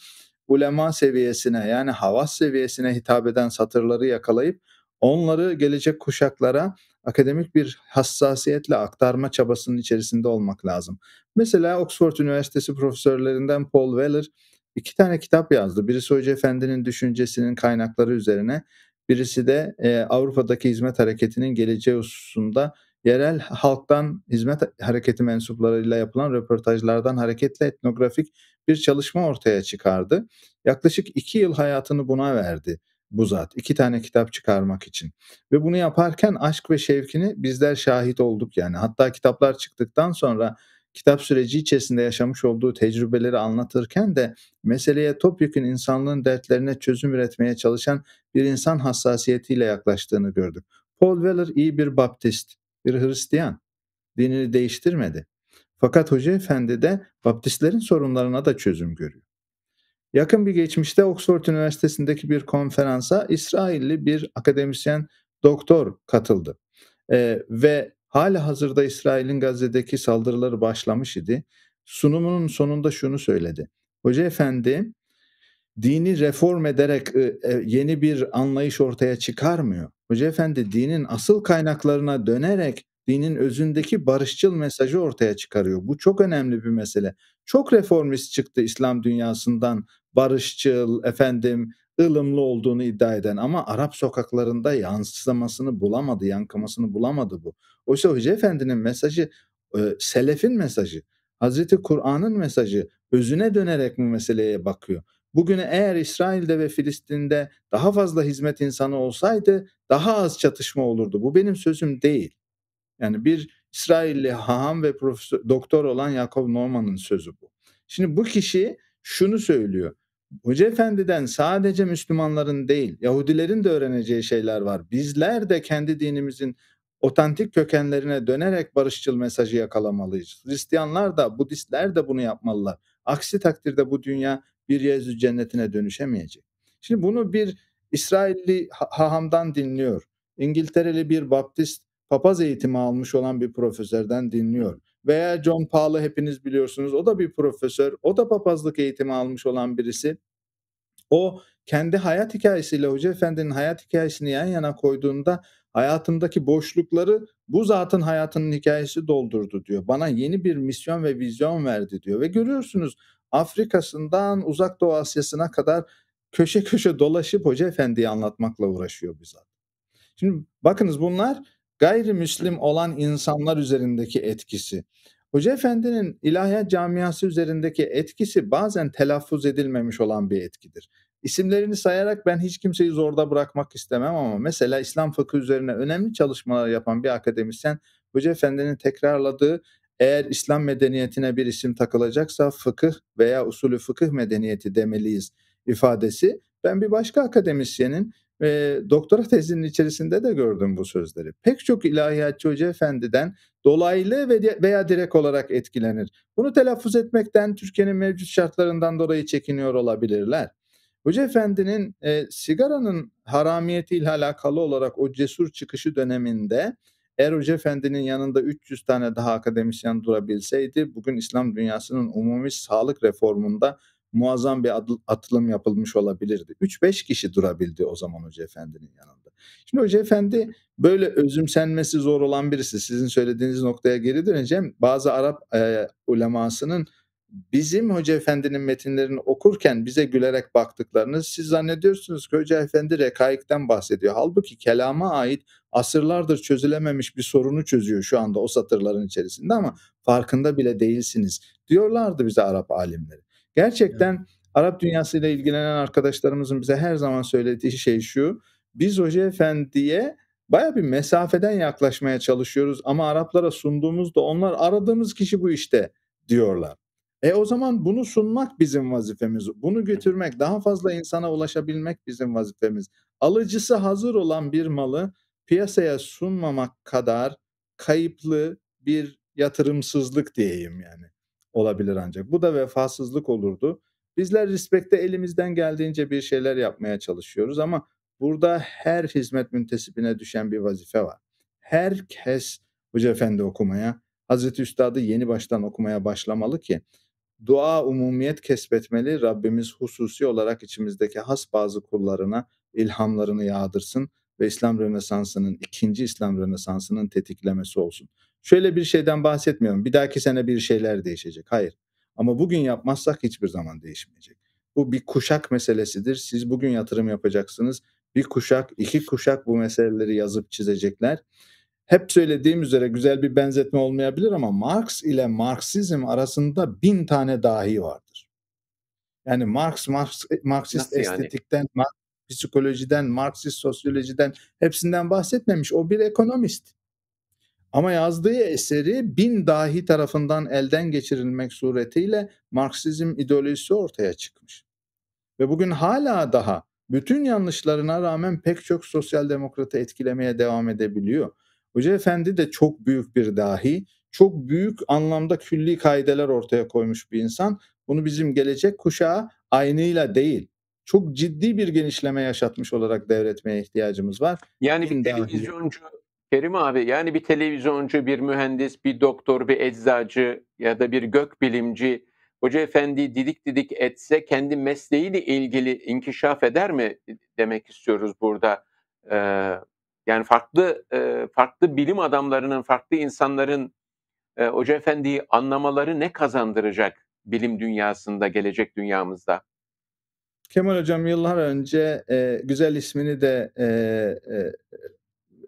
S3: ulema seviyesine yani havas seviyesine hitap eden satırları yakalayıp onları gelecek kuşaklara akademik bir hassasiyetle aktarma çabasının içerisinde olmak lazım. Mesela Oxford Üniversitesi profesörlerinden Paul Weller iki tane kitap yazdı. Birisi Hoca Efendi'nin düşüncesinin kaynakları üzerine, birisi de e, Avrupa'daki hizmet hareketinin geleceği hususunda yerel halktan hizmet hareketi mensuplarıyla yapılan röportajlardan hareketle etnografik bir çalışma ortaya çıkardı. Yaklaşık iki yıl hayatını buna verdi bu zat. iki tane kitap çıkarmak için. Ve bunu yaparken aşk ve şevkini bizler şahit olduk yani. Hatta kitaplar çıktıktan sonra kitap süreci içerisinde yaşamış olduğu tecrübeleri anlatırken de meseleye topyekun insanlığın dertlerine çözüm üretmeye çalışan bir insan hassasiyetiyle yaklaştığını gördük. Paul Weller iyi bir Baptist, bir Hristiyan. Dinini değiştirmedi. Fakat Hoca Efendi de Baptistlerin sorunlarına da çözüm görüyor. Yakın bir geçmişte Oxford Üniversitesi'ndeki bir konferansa İsrailli bir akademisyen doktor katıldı. Ee, ve hala hazırda İsrail'in Gazze'deki saldırıları başlamış idi. Sunumunun sonunda şunu söyledi. Hoca efendi dini reform ederek ıı, e, yeni bir anlayış ortaya çıkarmıyor. Hoca efendi dinin asıl kaynaklarına dönerek dinin özündeki barışçıl mesajı ortaya çıkarıyor. Bu çok önemli bir mesele. Çok reformist çıktı İslam dünyasından barışçıl, efendim ılımlı olduğunu iddia eden ama Arap sokaklarında yansımasını bulamadı, yankımasını bulamadı bu. Oysa Hoca Efendi'nin mesajı e, selefin mesajı, Hazreti Kur'an'ın mesajı özüne dönerek bu meseleye bakıyor. Bugün eğer İsrail'de ve Filistin'de daha fazla hizmet insanı olsaydı daha az çatışma olurdu. Bu benim sözüm değil. Yani bir İsrailli haham ve profesör, doktor olan Yakov Norman'ın sözü bu. Şimdi bu kişi şunu söylüyor. Hoca Efendi'den sadece Müslümanların değil, Yahudilerin de öğreneceği şeyler var. Bizler de kendi dinimizin otantik kökenlerine dönerek barışçıl mesajı yakalamalıyız. Hristiyanlar da, Budistler de bunu yapmalılar. Aksi takdirde bu dünya bir Yezü cennetine dönüşemeyecek. Şimdi bunu bir İsrailli hahamdan dinliyor. İngiltereli bir Baptist papaz eğitimi almış olan bir profesörden dinliyor. Veya John Paul'ı hepiniz biliyorsunuz. O da bir profesör. O da papazlık eğitimi almış olan birisi. O kendi hayat hikayesiyle Hoca Efendi'nin hayat hikayesini yan yana koyduğunda hayatındaki boşlukları bu zatın hayatının hikayesi doldurdu diyor. Bana yeni bir misyon ve vizyon verdi diyor. Ve görüyorsunuz Afrika'sından Uzak Doğu Asya'sına kadar köşe köşe dolaşıp Hoca Efendi'yi anlatmakla uğraşıyor bizzat. Şimdi bakınız bunlar gayrimüslim olan insanlar üzerindeki etkisi. Hoca Efendi'nin ilahiyat camiası üzerindeki etkisi bazen telaffuz edilmemiş olan bir etkidir. İsimlerini sayarak ben hiç kimseyi zorda bırakmak istemem ama mesela İslam fıkı üzerine önemli çalışmalar yapan bir akademisyen Hoca Efendi'nin tekrarladığı eğer İslam medeniyetine bir isim takılacaksa fıkıh veya usulü fıkıh medeniyeti demeliyiz ifadesi ben bir başka akademisyenin e, doktora tezinin içerisinde de gördüm bu sözleri. Pek çok ilahiyatçı hoca efendiden dolaylı veya direkt olarak etkilenir. Bunu telaffuz etmekten Türkiye'nin mevcut şartlarından dolayı çekiniyor olabilirler. Hoca efendinin e, sigaranın haramiyetiyle alakalı olarak o cesur çıkışı döneminde eğer Hoca Efendi'nin yanında 300 tane daha akademisyen durabilseydi bugün İslam dünyasının umumi sağlık reformunda muazzam bir atılım yapılmış olabilirdi. 3-5 kişi durabildi o zaman Hoca Efendi'nin yanında. Şimdi Hoca Efendi böyle özümsenmesi zor olan birisi. Sizin söylediğiniz noktaya geri döneceğim. Bazı Arap e, ulemasının bizim Hoca Efendi'nin metinlerini okurken bize gülerek baktıklarını siz zannediyorsunuz ki Hoca Efendi rekaikten bahsediyor. Halbuki kelama ait asırlardır çözülememiş bir sorunu çözüyor şu anda o satırların içerisinde ama farkında bile değilsiniz diyorlardı bize Arap alimleri. Gerçekten evet. Arap dünyasıyla ilgilenen arkadaşlarımızın bize her zaman söylediği şey şu. Biz Hoca Efendi'ye baya bir mesafeden yaklaşmaya çalışıyoruz ama Araplara sunduğumuzda onlar aradığımız kişi bu işte diyorlar. E o zaman bunu sunmak bizim vazifemiz. Bunu götürmek, daha fazla insana ulaşabilmek bizim vazifemiz. Alıcısı hazır olan bir malı piyasaya sunmamak kadar kayıplı bir yatırımsızlık diyeyim yani olabilir ancak. Bu da vefasızlık olurdu. Bizler Respekt'te elimizden geldiğince bir şeyler yapmaya çalışıyoruz ama burada her hizmet müntesibine düşen bir vazife var. Herkes Hoca Efendi okumaya, Hazreti Üstad'ı yeni baştan okumaya başlamalı ki dua umumiyet kesbetmeli, Rabbimiz hususi olarak içimizdeki has bazı kullarına ilhamlarını yağdırsın ve İslam Rönesansı'nın, ikinci İslam Rönesansı'nın tetiklemesi olsun. Şöyle bir şeyden bahsetmiyorum. Bir dahaki sene bir şeyler değişecek. Hayır. Ama bugün yapmazsak hiçbir zaman değişmeyecek. Bu bir kuşak meselesidir. Siz bugün yatırım yapacaksınız. Bir kuşak, iki kuşak bu meseleleri yazıp çizecekler. Hep söylediğim üzere güzel bir benzetme olmayabilir ama Marx ile Marksizm arasında bin tane dahi vardır. Yani Marx, Marx Marksist Nasıl estetikten, yani? psikolojiden, Marksist sosyolojiden hepsinden bahsetmemiş. O bir ekonomist. Ama yazdığı eseri bin dahi tarafından elden geçirilmek suretiyle Marksizm ideolojisi ortaya çıkmış. Ve bugün hala daha bütün yanlışlarına rağmen pek çok sosyal demokrata etkilemeye devam edebiliyor. Hoca Efendi de çok büyük bir dahi, çok büyük anlamda külli kaideler ortaya koymuş bir insan. Bunu bizim gelecek kuşağı aynıyla değil, çok ciddi bir genişleme yaşatmış olarak devretmeye ihtiyacımız var. Yani bir televizyoncu
S1: Kerim abi yani bir televizyoncu, bir mühendis, bir doktor, bir eczacı ya da bir gökbilimci Hoca Efendi didik didik etse kendi mesleğiyle ilgili inkişaf eder mi demek istiyoruz burada. Ee, yani farklı e, farklı bilim adamlarının, farklı insanların e, Hoca Efendi'yi anlamaları ne kazandıracak bilim dünyasında, gelecek dünyamızda?
S3: Kemal Hocam yıllar önce e, güzel ismini de e, e,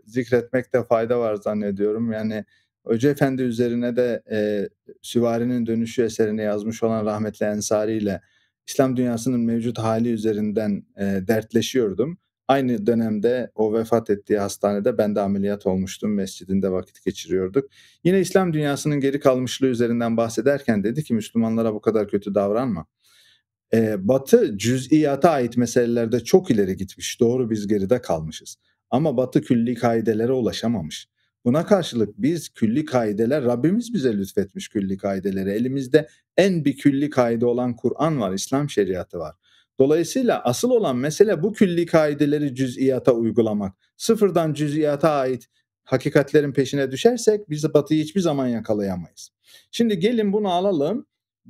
S3: zikretmekte fayda var zannediyorum. Yani Hoca Efendi üzerine de e, Süvari'nin Dönüşü eserini yazmış olan rahmetli Ensari ile İslam dünyasının mevcut hali üzerinden e, dertleşiyordum. Aynı dönemde o vefat ettiği hastanede ben de ameliyat olmuştum. Mescidinde vakit geçiriyorduk. Yine İslam dünyasının geri kalmışlığı üzerinden bahsederken dedi ki Müslümanlara bu kadar kötü davranma e, Batı cüz'iyata ait meselelerde çok ileri gitmiş. Doğru biz geride kalmışız. Ama Batı külli kaidelere ulaşamamış. Buna karşılık biz külli kaideler, Rabbimiz bize lütfetmiş külli kaideleri. Elimizde en bir külli kaide olan Kur'an var, İslam şeriatı var. Dolayısıyla asıl olan mesele bu külli kaideleri cüz'iyata uygulamak. Sıfırdan cüz'iyata ait hakikatlerin peşine düşersek biz Batı'yı hiçbir zaman yakalayamayız. Şimdi gelin bunu alalım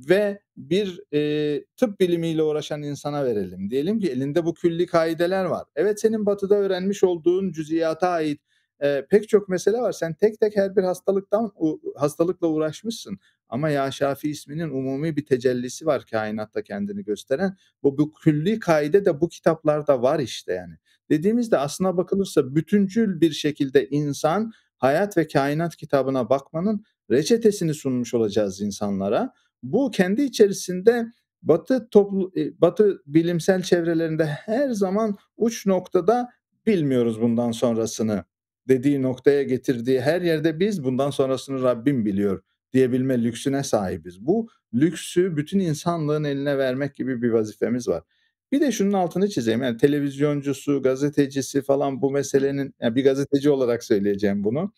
S3: ve bir e, tıp bilimiyle uğraşan insana verelim. Diyelim ki elinde bu külli kaideler var. Evet senin batıda öğrenmiş olduğun cüziyata ait e, pek çok mesele var. Sen tek tek her bir hastalıktan u, hastalıkla uğraşmışsın. Ama ya Şafi isminin umumi bir tecellisi var kainatta kendini gösteren. Bu, bu külli kaide de bu kitaplarda var işte yani. Dediğimizde aslına bakılırsa bütüncül bir şekilde insan hayat ve kainat kitabına bakmanın reçetesini sunmuş olacağız insanlara bu kendi içerisinde Batı toplu e, Batı bilimsel çevrelerinde her zaman uç noktada bilmiyoruz bundan sonrasını dediği noktaya getirdiği her yerde biz bundan sonrasını Rabbim biliyor diyebilme lüksüne sahibiz. Bu lüksü bütün insanlığın eline vermek gibi bir vazifemiz var. Bir de şunun altını çizeyim. Yani televizyoncusu, gazetecisi falan bu meselenin yani bir gazeteci olarak söyleyeceğim bunu.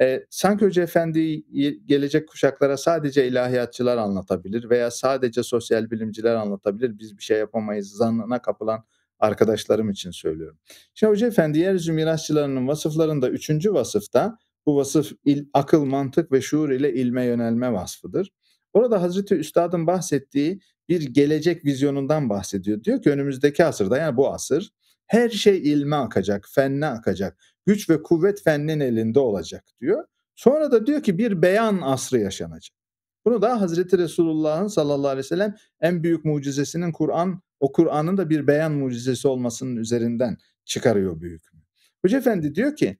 S3: E, sanki Hoca efendi gelecek kuşaklara sadece ilahiyatçılar anlatabilir veya sadece sosyal bilimciler anlatabilir. Biz bir şey yapamayız zannına kapılan arkadaşlarım için söylüyorum. Şimdi Hoca Efendi yeryüzü mirasçılarının vasıflarında üçüncü vasıfta bu vasıf il, akıl, mantık ve şuur ile ilme yönelme vasfıdır. Orada Hazreti Üstad'ın bahsettiği bir gelecek vizyonundan bahsediyor. Diyor ki önümüzdeki asırda yani bu asır her şey ilme akacak, fenne akacak güç ve kuvvet fennin elinde olacak diyor. Sonra da diyor ki bir beyan asrı yaşanacak. Bunu da Hazreti Resulullah'ın sallallahu aleyhi ve sellem en büyük mucizesinin Kur'an, o Kur'an'ın da bir beyan mucizesi olmasının üzerinden çıkarıyor büyük. Hoca Efendi diyor ki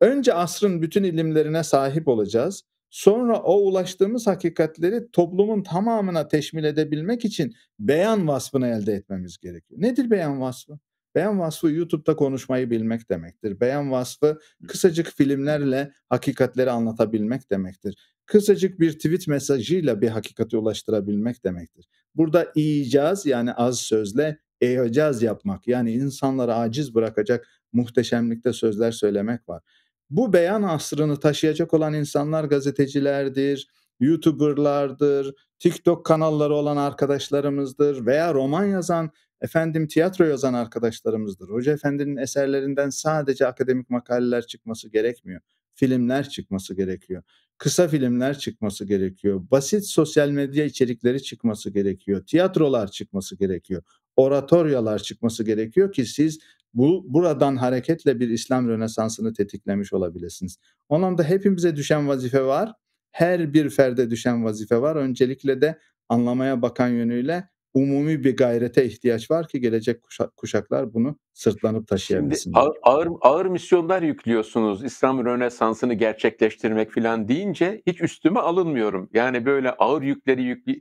S3: önce asrın bütün ilimlerine sahip olacağız. Sonra o ulaştığımız hakikatleri toplumun tamamına teşmil edebilmek için beyan vasfını elde etmemiz gerekiyor. Nedir beyan vasfı? Beyan vasfı YouTube'da konuşmayı bilmek demektir. Beyan vasfı kısacık filmlerle hakikatleri anlatabilmek demektir. Kısacık bir tweet mesajıyla bir hakikati ulaştırabilmek demektir. Burada iyicaz yani az sözle eğacaz yapmak yani insanları aciz bırakacak muhteşemlikte sözler söylemek var. Bu beyan asrını taşıyacak olan insanlar gazetecilerdir, YouTuber'lardır, TikTok kanalları olan arkadaşlarımızdır veya roman yazan, efendim tiyatro yazan arkadaşlarımızdır. Hoca Efendi'nin eserlerinden sadece akademik makaleler çıkması gerekmiyor. Filmler çıkması gerekiyor. Kısa filmler çıkması gerekiyor. Basit sosyal medya içerikleri çıkması gerekiyor. Tiyatrolar çıkması gerekiyor. Oratoryalar çıkması gerekiyor ki siz bu buradan hareketle bir İslam Rönesansı'nı tetiklemiş olabilirsiniz. Onun da hepimize düşen vazife var her bir ferde düşen vazife var. Öncelikle de anlamaya bakan yönüyle umumi bir gayrete ihtiyaç var ki gelecek kuşaklar bunu sırtlanıp taşıyabilsin. ağır,
S1: ağır, ağır misyonlar yüklüyorsunuz. İslam Rönesansı'nı gerçekleştirmek falan deyince hiç üstüme alınmıyorum. Yani böyle ağır yükleri yüklü,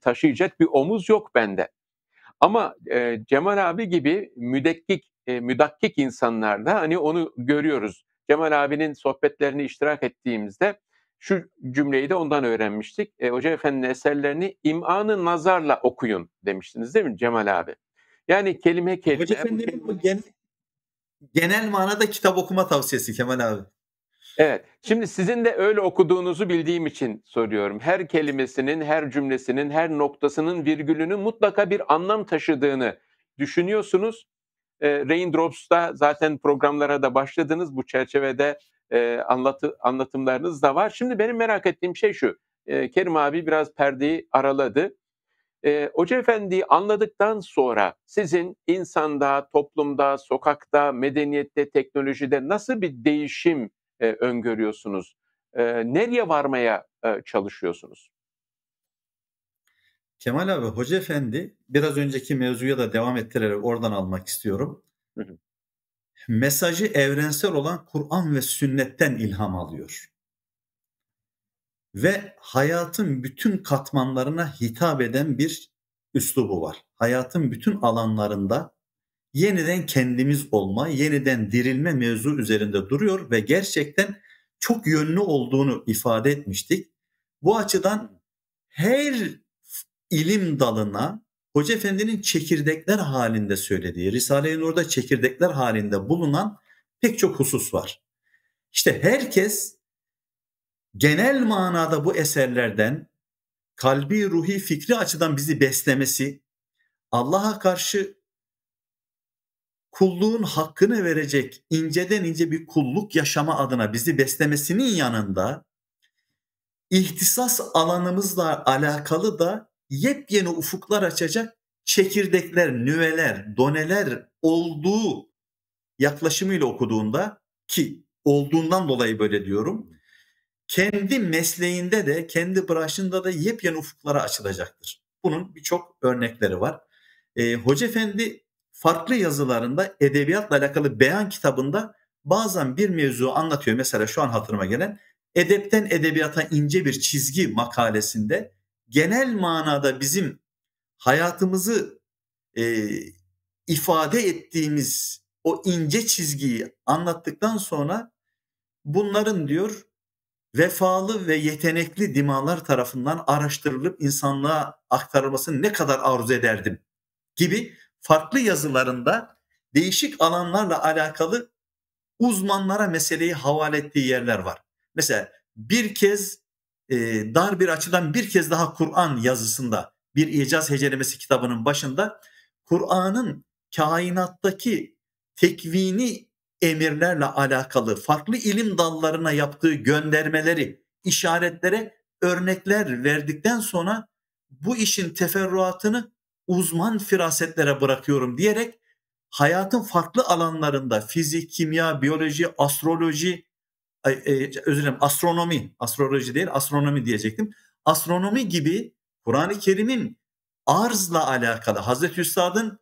S1: taşıyacak bir omuz yok bende. Ama e, Cemal abi gibi müdekkik, e, müdakkik insanlarda hani onu görüyoruz. Cemal abinin sohbetlerini iştirak ettiğimizde şu cümleyi de ondan öğrenmiştik. E, Hoca Efendi'nin eserlerini imanı nazarla okuyun demiştiniz değil mi Cemal abi? Yani kelime kelime. Hoca Efendi'nin bu genel, genel manada kitap okuma tavsiyesi Kemal abi. Evet. Şimdi sizin de öyle okuduğunuzu bildiğim için soruyorum. Her kelimesinin, her cümlesinin, her noktasının, virgülünün mutlaka bir anlam taşıdığını düşünüyorsunuz. E, Raindrops'ta zaten programlara da başladınız. Bu çerçevede e, anlatı, anlatımlarınız da var. Şimdi benim merak ettiğim şey şu. E, Kerim abi biraz perdeyi araladı. E, Hoca Efendi'yi anladıktan sonra sizin insanda, toplumda, sokakta, medeniyette, teknolojide nasıl bir değişim e, öngörüyorsunuz? E, nereye varmaya e, çalışıyorsunuz?
S2: Kemal abi Hoca Efendi biraz önceki mevzuya da devam ettirerek oradan almak istiyorum. Hı hı mesajı evrensel olan Kur'an ve sünnetten ilham alıyor. Ve hayatın bütün katmanlarına hitap eden bir üslubu var. Hayatın bütün alanlarında yeniden kendimiz olma, yeniden dirilme mevzu üzerinde duruyor ve gerçekten çok yönlü olduğunu ifade etmiştik. Bu açıdan her ilim dalına Hoca Efendi'nin çekirdekler halinde söylediği, Risale-i Nur'da çekirdekler halinde bulunan pek çok husus var. İşte herkes genel manada bu eserlerden kalbi, ruhi, fikri açıdan bizi beslemesi, Allah'a karşı kulluğun hakkını verecek inceden ince bir kulluk yaşama adına bizi beslemesinin yanında ihtisas alanımızla alakalı da yepyeni ufuklar açacak çekirdekler, nüveler, doneler olduğu yaklaşımıyla okuduğunda ki olduğundan dolayı böyle diyorum. Kendi mesleğinde de kendi branşında da yepyeni ufuklara açılacaktır. Bunun birçok örnekleri var. E, Hoca Efendi farklı yazılarında edebiyatla alakalı beyan kitabında bazen bir mevzu anlatıyor. Mesela şu an hatırıma gelen Edepten Edebiyata ince bir çizgi makalesinde genel manada bizim hayatımızı e, ifade ettiğimiz o ince çizgiyi anlattıktan sonra bunların diyor vefalı ve yetenekli dimalar tarafından araştırılıp insanlığa aktarılmasını ne kadar arzu ederdim gibi farklı yazılarında değişik alanlarla alakalı uzmanlara meseleyi havale ettiği yerler var. Mesela bir kez e, dar bir açıdan bir kez daha Kur'an yazısında bir icaz hecelemesi kitabının başında Kur'an'ın kainattaki tekvini emirlerle alakalı farklı ilim dallarına yaptığı göndermeleri, işaretlere örnekler verdikten sonra bu işin teferruatını uzman firasetlere bırakıyorum diyerek hayatın farklı alanlarında fizik, kimya, biyoloji, astroloji, ay, e, özür dilerim astronomi, astroloji değil astronomi diyecektim. Astronomi gibi Kur'an-ı Kerim'in arzla alakalı Hazreti Üstad'ın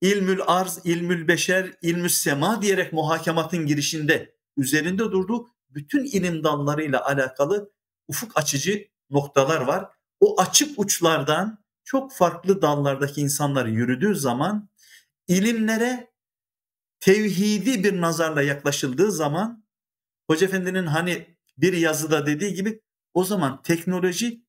S2: ilmül arz, ilmül beşer, ilmül sema diyerek muhakematın girişinde üzerinde durduğu bütün ilim dallarıyla alakalı ufuk açıcı noktalar var. O açık uçlardan çok farklı dallardaki insanlar yürüdüğü zaman ilimlere tevhidi bir nazarla yaklaşıldığı zaman Hoca Efendi'nin hani bir yazıda dediği gibi o zaman teknoloji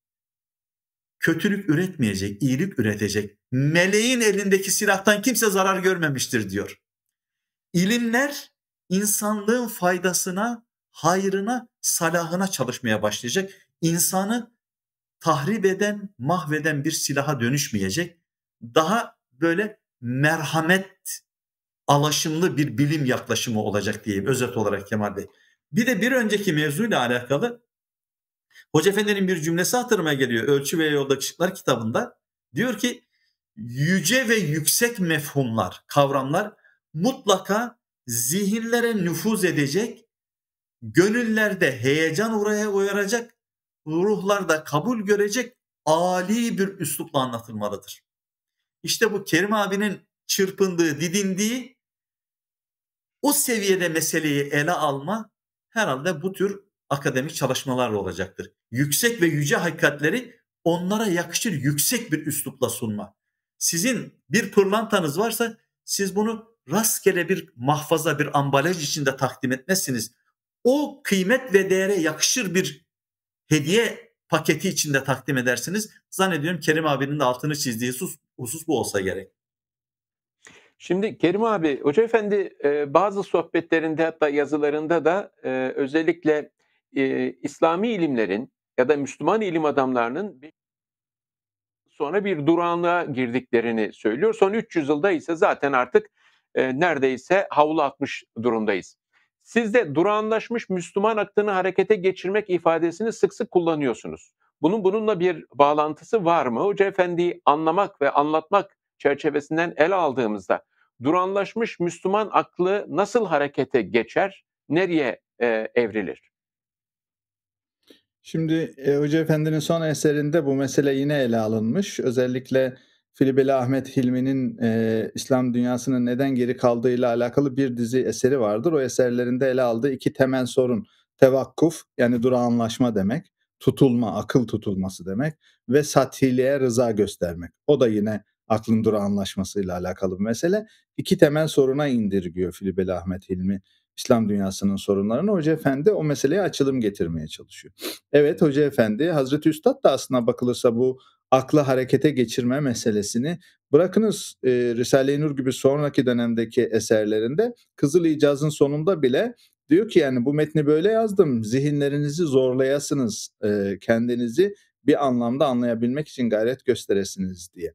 S2: kötülük üretmeyecek, iyilik üretecek. Meleğin elindeki silahtan kimse zarar görmemiştir diyor. İlimler insanlığın faydasına, hayrına, salahına çalışmaya başlayacak. İnsanı tahrip eden, mahveden bir silaha dönüşmeyecek. Daha böyle merhamet alaşımlı bir bilim yaklaşımı olacak diyeyim özet olarak Kemal Bey. Bir de bir önceki mevzuyla alakalı Hoca Efendi'nin bir cümlesi hatırıma geliyor. Ölçü ve Yolda Çıklar kitabında. Diyor ki yüce ve yüksek mefhumlar, kavramlar mutlaka zihinlere nüfuz edecek, gönüllerde heyecan oraya uyaracak, ruhlarda kabul görecek ali bir üslupla anlatılmalıdır. İşte bu Kerim abinin çırpındığı, didindiği o seviyede meseleyi ele alma herhalde bu tür akademik çalışmalar olacaktır. Yüksek ve yüce hakikatleri onlara yakışır yüksek bir üslupla sunma. Sizin bir pırlantanız varsa siz bunu rastgele bir mahfaza, bir ambalaj içinde takdim etmezsiniz. O kıymet ve değere yakışır bir hediye paketi içinde takdim edersiniz. Zannediyorum
S1: Kerim abinin de altını çizdiği husus, husus bu olsa gerek. Şimdi Kerim abi, Hoca Efendi e, bazı sohbetlerinde hatta yazılarında da e, özellikle e, İslami ilimlerin ya da Müslüman ilim adamlarının sonra bir duranlığa girdiklerini söylüyor. Son 300 yılda ise zaten artık neredeyse havlu atmış durumdayız. Sizde de duranlaşmış Müslüman aklını harekete geçirmek ifadesini sık sık kullanıyorsunuz. Bunun bununla bir bağlantısı var mı? Hoca Efendi'yi anlamak ve anlatmak çerçevesinden el aldığımızda duranlaşmış Müslüman aklı nasıl harekete geçer, nereye e, evrilir?
S3: Şimdi e, Hoca Efendi'nin son eserinde bu mesele yine ele alınmış. Özellikle Filibeli Ahmet Hilmi'nin e, İslam dünyasının neden geri kaldığıyla alakalı bir dizi eseri vardır. O eserlerinde ele aldığı iki temel sorun tevakkuf yani durağanlaşma demek, tutulma, akıl tutulması demek ve satiliğe rıza göstermek. O da yine aklın durağı anlaşmasıyla alakalı bir mesele. İki temel soruna indirgiyor Filibeli Ahmet Hilmi İslam dünyasının sorunlarını. Hoca Efendi o meseleye açılım getirmeye çalışıyor. Evet Hoca Efendi, Hazreti Üstad da aslına bakılırsa bu aklı harekete geçirme meselesini bırakınız e, Risale-i Nur gibi sonraki dönemdeki eserlerinde Kızıl İcaz'ın sonunda bile diyor ki yani bu metni böyle yazdım zihinlerinizi zorlayasınız e, kendinizi bir anlamda anlayabilmek için gayret gösteresiniz diye.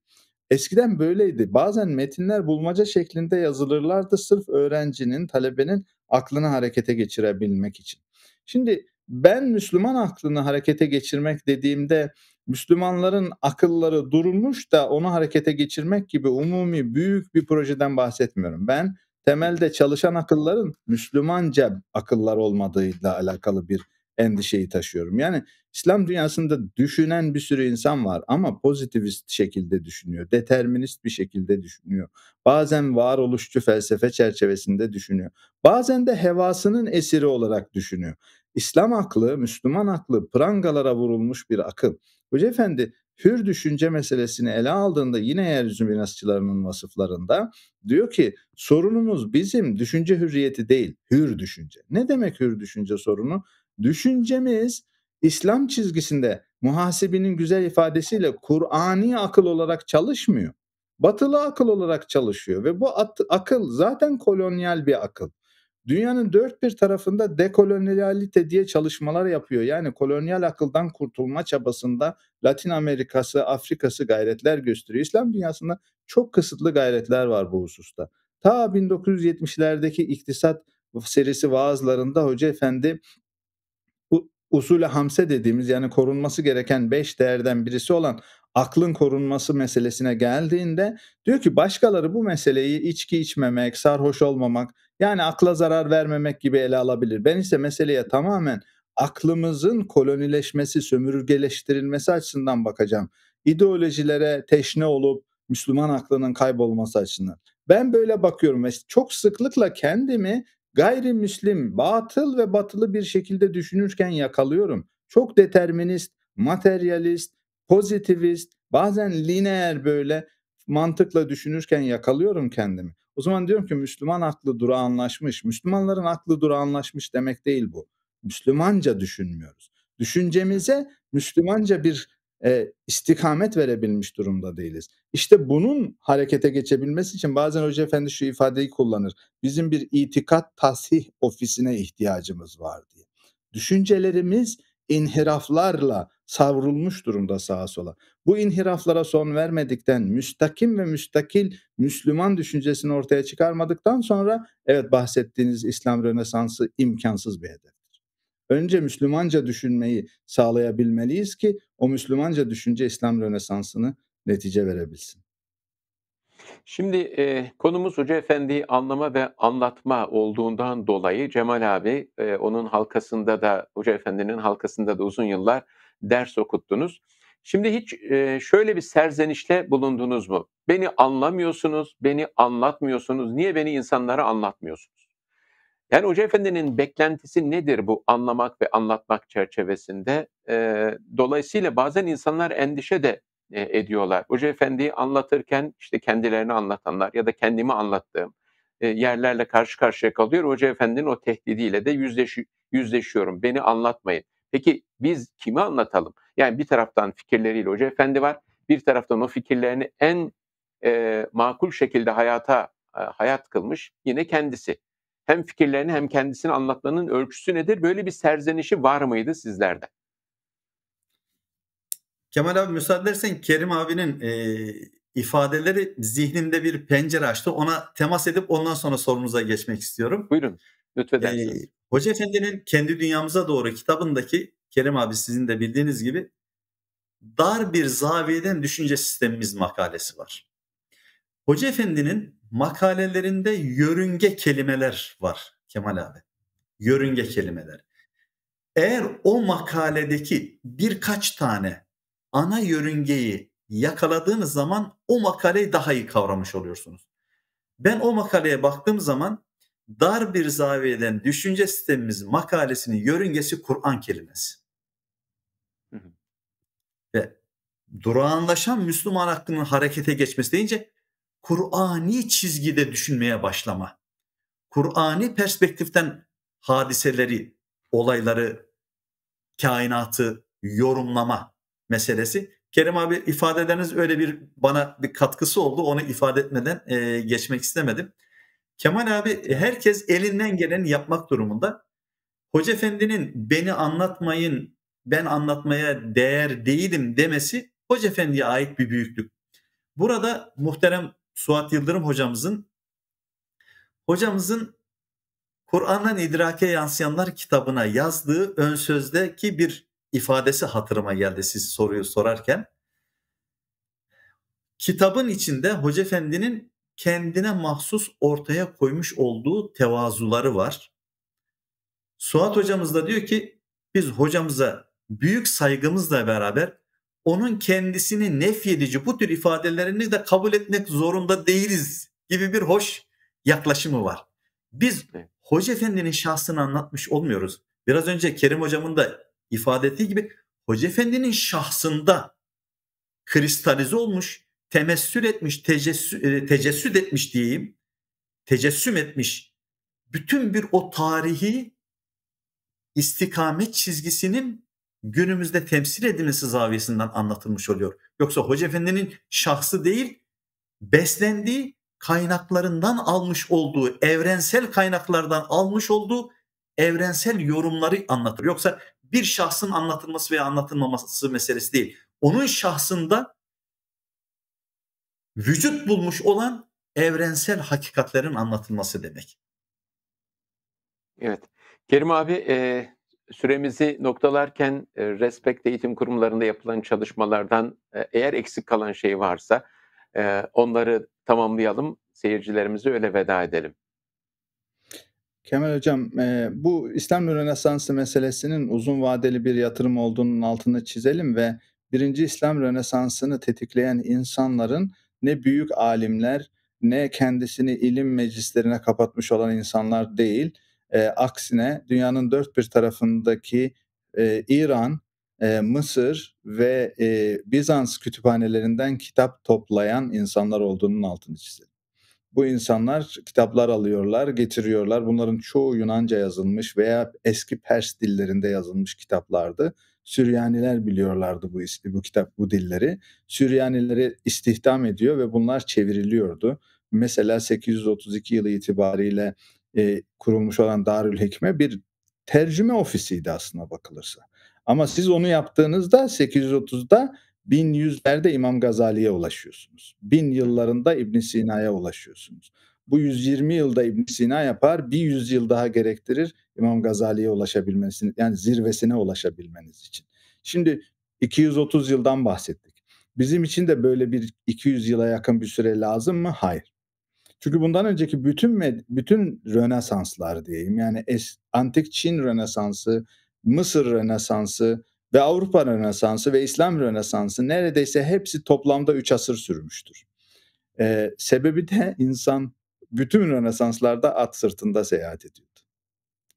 S3: Eskiden böyleydi. Bazen metinler bulmaca şeklinde yazılırlardı sırf öğrencinin, talebenin aklını harekete geçirebilmek için. Şimdi ben Müslüman aklını harekete geçirmek dediğimde Müslümanların akılları durulmuş da onu harekete geçirmek gibi umumi büyük bir projeden bahsetmiyorum. Ben temelde çalışan akılların Müslümanca akıllar olmadığıyla alakalı bir endişeyi taşıyorum. Yani İslam dünyasında düşünen bir sürü insan var ama pozitivist şekilde düşünüyor, determinist bir şekilde düşünüyor. Bazen varoluşçu felsefe çerçevesinde düşünüyor. Bazen de hevasının esiri olarak düşünüyor. İslam aklı, Müslüman aklı prangalara vurulmuş bir akıl. Hoca Efendi hür düşünce meselesini ele aldığında yine yeryüzü binasçılarının vasıflarında diyor ki sorunumuz bizim düşünce hürriyeti değil hür düşünce. Ne demek hür düşünce sorunu? Düşüncemiz İslam çizgisinde muhasebinin güzel ifadesiyle Kur'ani akıl olarak çalışmıyor. Batılı akıl olarak çalışıyor ve bu at, akıl zaten kolonyal bir akıl. Dünyanın dört bir tarafında dekolonyalite diye çalışmalar yapıyor. Yani kolonyal akıldan kurtulma çabasında Latin Amerika'sı, Afrika'sı gayretler gösteriyor. İslam dünyasında çok kısıtlı gayretler var bu hususta. Ta 1970'lerdeki iktisat serisi vaazlarında Hoca Efendi usule hamse dediğimiz yani korunması gereken beş değerden birisi olan aklın korunması meselesine geldiğinde diyor ki başkaları bu meseleyi içki içmemek, sarhoş olmamak yani akla zarar vermemek gibi ele alabilir. Ben ise meseleye tamamen aklımızın kolonileşmesi, sömürgeleştirilmesi açısından bakacağım. İdeolojilere teşne olup Müslüman aklının kaybolması açısından. Ben böyle bakıyorum ve çok sıklıkla kendimi gayrimüslim, batıl ve batılı bir şekilde düşünürken yakalıyorum. Çok determinist, materyalist, pozitivist, bazen lineer böyle mantıkla düşünürken yakalıyorum kendimi. O zaman diyorum ki Müslüman aklı durağanlaşmış. Müslümanların aklı durağanlaşmış demek değil bu. Müslümanca düşünmüyoruz. Düşüncemize Müslümanca bir e, istikamet verebilmiş durumda değiliz. İşte bunun harekete geçebilmesi için bazen Hoca Efendi şu ifadeyi kullanır. Bizim bir itikat tahsih ofisine ihtiyacımız var diye. Düşüncelerimiz inhiraflarla savrulmuş durumda sağa sola. Bu inhiraflara son vermedikten, müstakim ve müstakil Müslüman düşüncesini ortaya çıkarmadıktan sonra evet bahsettiğiniz İslam Rönesansı imkansız bir hedef önce Müslümanca düşünmeyi sağlayabilmeliyiz ki o Müslümanca düşünce İslam Rönesansı'nı netice verebilsin.
S1: Şimdi e, konumuz Hoca Efendi'yi anlama ve anlatma olduğundan dolayı Cemal abi e, onun halkasında da Hoca Efendi'nin halkasında da uzun yıllar ders okuttunuz. Şimdi hiç e, şöyle bir serzenişle bulundunuz mu? Beni anlamıyorsunuz, beni anlatmıyorsunuz. Niye beni insanlara anlatmıyorsunuz? Yani Hoca Efendi'nin beklentisi nedir bu anlamak ve anlatmak çerçevesinde? E, dolayısıyla bazen insanlar endişe de e, ediyorlar. Hoca Efendi'yi anlatırken işte kendilerini anlatanlar ya da kendimi anlattığım e, yerlerle karşı karşıya kalıyor. Hoca Efendi'nin o tehdidiyle de yüzleş, yüzleşiyorum. Beni anlatmayın. Peki biz kimi anlatalım? Yani bir taraftan fikirleriyle Hoca Efendi var. Bir taraftan o fikirlerini en e, makul şekilde hayata e, hayat kılmış yine kendisi hem fikirlerini hem kendisini anlatmanın ölçüsü nedir? Böyle bir serzenişi var mıydı sizlerde?
S2: Kemal abi müsaade edersen Kerim abinin e, ifadeleri zihnimde bir pencere açtı. Ona temas edip ondan sonra sorunuza geçmek istiyorum. Buyurun lütfedersiniz. E, Hoca Efendi'nin Kendi Dünyamıza Doğru kitabındaki Kerim abi sizin de bildiğiniz gibi dar bir zaviyeden düşünce sistemimiz makalesi var. Hoca Efendi'nin makalelerinde yörünge kelimeler var Kemal abi. Yörünge kelimeler. Eğer o makaledeki birkaç tane ana yörüngeyi yakaladığınız zaman o makaleyi daha iyi kavramış oluyorsunuz. Ben o makaleye baktığım zaman dar bir zaviyeden düşünce sistemimiz makalesinin yörüngesi Kur'an kelimesi. Hı hı. Ve durağanlaşan Müslüman hakkının harekete geçmesi deyince Kur'ani çizgide düşünmeye başlama. Kur'ani perspektiften hadiseleri, olayları, kainatı yorumlama meselesi. Kerim abi ifadeleriniz öyle bir bana bir katkısı oldu. Onu ifade etmeden e, geçmek istemedim. Kemal abi herkes elinden geleni yapmak durumunda. Hoca Efendi'nin beni anlatmayın, ben anlatmaya değer değilim demesi Hoca Efendi'ye ait bir büyüklük. Burada muhterem Suat Yıldırım hocamızın hocamızın Kur'an'dan idrake yansıyanlar kitabına yazdığı ön sözdeki bir ifadesi hatırıma geldi siz soruyu sorarken. Kitabın içinde Hoca Efendi'nin kendine mahsus ortaya koymuş olduğu tevazuları var. Suat hocamız da diyor ki biz hocamıza büyük saygımızla beraber onun kendisini nefyedici bu tür ifadelerini de kabul etmek zorunda değiliz gibi bir hoş yaklaşımı var. Biz Hoca Efendi'nin şahsını anlatmış olmuyoruz. Biraz önce Kerim Hocam'ın da ifade ettiği gibi Hoca Efendi'nin şahsında kristalize olmuş, temessül etmiş, tecessü, e, etmiş diyeyim, tecessüm etmiş bütün bir o tarihi istikamet çizgisinin günümüzde temsil edilmesi zaviyesinden anlatılmış oluyor. Yoksa Hoca Efendi'nin şahsı değil, beslendiği kaynaklarından almış olduğu, evrensel kaynaklardan almış olduğu evrensel yorumları anlatır. Yoksa bir şahsın anlatılması veya anlatılmaması meselesi değil. Onun şahsında vücut bulmuş olan evrensel hakikatlerin anlatılması
S4: demek.
S1: Evet. Kerim abi e, süremizi noktalarken e, Eğitim Kurumlarında yapılan çalışmalardan e, eğer eksik kalan şey varsa e, onları tamamlayalım. seyircilerimizi öyle veda edelim.
S3: Kemal Hocam e, bu İslam Rönesansı meselesinin uzun vadeli bir yatırım olduğunun altını çizelim ve birinci İslam Rönesansı'nı tetikleyen insanların ne büyük alimler ne kendisini ilim meclislerine kapatmış olan insanlar değil e, aksine dünyanın dört bir tarafındaki e, İran, e, Mısır ve e, Bizans kütüphanelerinden kitap toplayan insanlar olduğunun altını çizelim. Bu insanlar kitaplar alıyorlar, getiriyorlar. Bunların çoğu Yunanca yazılmış veya eski Pers dillerinde yazılmış kitaplardı. Süryaniler biliyorlardı bu ismi, bu kitap bu dilleri. Süryanileri istihdam ediyor ve bunlar çeviriliyordu. Mesela 832 yılı itibariyle e, kurulmuş olan Darül Hikme bir tercüme ofisiydi aslına bakılırsa. Ama siz onu yaptığınızda 830'da 1100'lerde İmam Gazali'ye ulaşıyorsunuz. 1000 yıllarında İbn Sina'ya ulaşıyorsunuz. Bu 120 yılda İbn Sina yapar, bir 100 yıl daha gerektirir İmam Gazali'ye ulaşabilmeniz yani zirvesine ulaşabilmeniz için. Şimdi 230 yıldan bahsettik. Bizim için de böyle bir 200 yıla yakın bir süre lazım mı? Hayır. Çünkü bundan önceki bütün bütün Rönesanslar diyeyim yani es, antik Çin Rönesansı, Mısır Rönesansı ve Avrupa Rönesansı ve İslam Rönesansı neredeyse hepsi toplamda 3 asır sürmüştür. Ee, sebebi de insan bütün Rönesanslarda at sırtında seyahat ediyordu.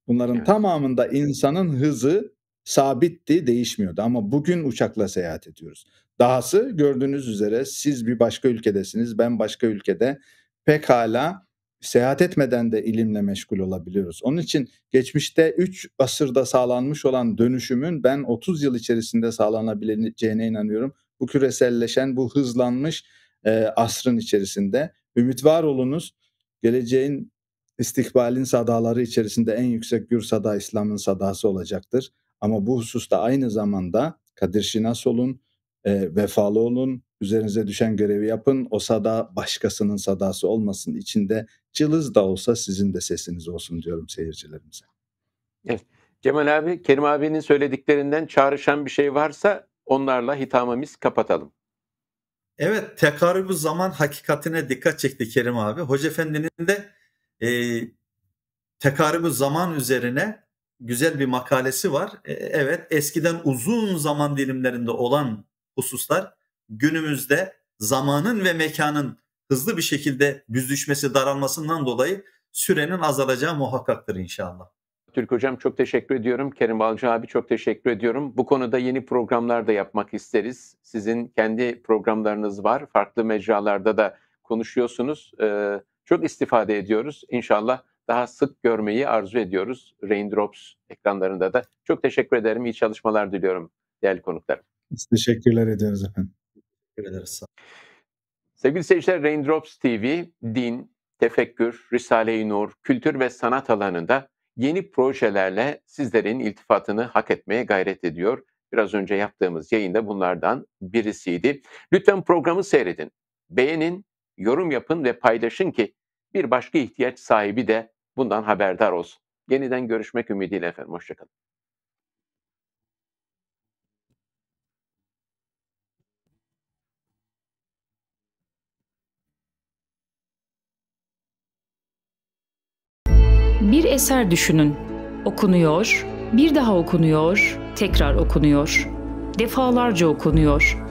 S3: Bunların evet. tamamında insanın hızı sabitti, değişmiyordu. Ama bugün uçakla seyahat ediyoruz. Dahası gördüğünüz üzere siz bir başka ülkedesiniz, ben başka ülkede pekala seyahat etmeden de ilimle meşgul olabiliyoruz. Onun için geçmişte 3 asırda sağlanmış olan dönüşümün ben 30 yıl içerisinde sağlanabileceğine inanıyorum. Bu küreselleşen, bu hızlanmış e, asrın içerisinde ümit var olunuz. Geleceğin istikbalin sadaları içerisinde en yüksek gür sada İslam'ın sadası olacaktır. Ama bu hususta aynı zamanda Kadir Şinas olun, e, vefalı olun, üzerinize düşen görevi yapın. O sada başkasının sadası olmasın. İçinde cılız da olsa sizin de sesiniz olsun diyorum seyircilerimize.
S1: Evet. Cemal abi, Kerim abinin söylediklerinden çağrışan bir şey varsa onlarla hitamımız kapatalım.
S2: Evet, tekarrübü zaman hakikatine dikkat çekti Kerim abi. Hoca Efendi'nin de e, tekarrübü zaman üzerine güzel bir makalesi var. E, evet, eskiden uzun zaman dilimlerinde olan hususlar günümüzde zamanın ve mekanın hızlı bir şekilde büzüşmesi, daralmasından dolayı sürenin azalacağı muhakkaktır inşallah.
S1: Türk Hocam çok teşekkür ediyorum. Kerim Balcı abi çok teşekkür ediyorum. Bu konuda yeni programlar da yapmak isteriz. Sizin kendi programlarınız var. Farklı mecralarda da konuşuyorsunuz. Ee, çok istifade ediyoruz. İnşallah daha sık görmeyi arzu ediyoruz. Raindrops ekranlarında da. Çok teşekkür ederim. İyi çalışmalar diliyorum değerli konuklarım.
S3: Biz teşekkürler ediyoruz efendim.
S1: Teşekkür ederiz. Sevgili seyirciler, Raindrops TV, din, tefekkür, Risale-i Nur, kültür ve sanat alanında yeni projelerle sizlerin iltifatını hak etmeye gayret ediyor. Biraz önce yaptığımız yayında bunlardan birisiydi. Lütfen programı seyredin, beğenin, yorum yapın ve paylaşın ki bir başka ihtiyaç sahibi de bundan haberdar olsun. Yeniden görüşmek ümidiyle efendim. Hoşçakalın.
S4: eser düşünün. Okunuyor, bir daha okunuyor, tekrar okunuyor. Defalarca okunuyor.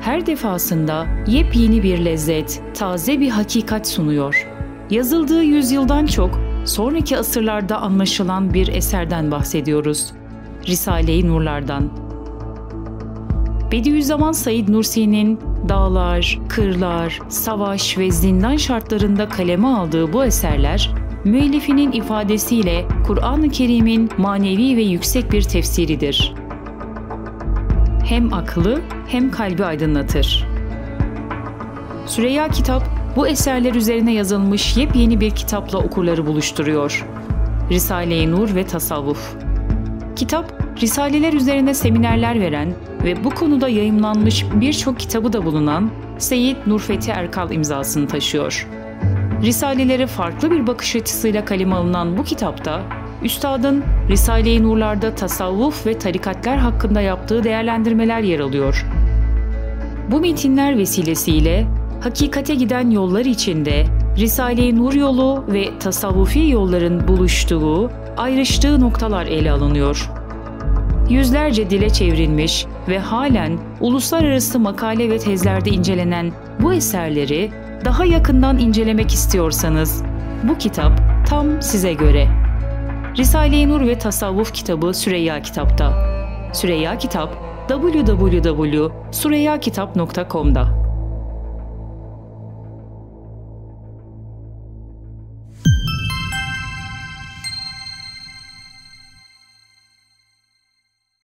S4: Her defasında yepyeni bir lezzet, taze bir hakikat sunuyor. Yazıldığı yüzyıldan çok sonraki asırlarda anlaşılan bir eserden bahsediyoruz. Risale-i Nurlardan. Bediüzzaman Said Nursi'nin dağlar, kırlar, savaş ve zindan şartlarında kaleme aldığı bu eserler müellifinin ifadesiyle Kur'an-ı Kerim'in manevi ve yüksek bir tefsiridir. Hem aklı hem kalbi aydınlatır. Süreyya Kitap, bu eserler üzerine yazılmış yepyeni bir kitapla okurları buluşturuyor. Risale-i Nur ve Tasavvuf. Kitap, risaleler üzerine seminerler veren ve bu konuda yayımlanmış birçok kitabı da bulunan Seyit Nurfeti Erkal imzasını taşıyor. Risalelere farklı bir bakış açısıyla kaleme alınan bu kitapta, Üstad'ın Risale-i Nurlar'da tasavvuf ve tarikatlar hakkında yaptığı değerlendirmeler yer alıyor. Bu metinler vesilesiyle hakikate giden yollar içinde Risale-i Nur yolu ve tasavvufi yolların buluştuğu, ayrıştığı noktalar ele alınıyor. Yüzlerce dile çevrilmiş ve halen uluslararası makale ve tezlerde incelenen bu eserleri daha yakından incelemek istiyorsanız bu kitap tam size göre. Risale-i Nur ve Tasavvuf kitabı Süreyya Kitap'ta. Süreyya Kitap www.sureyyakitap.com'da.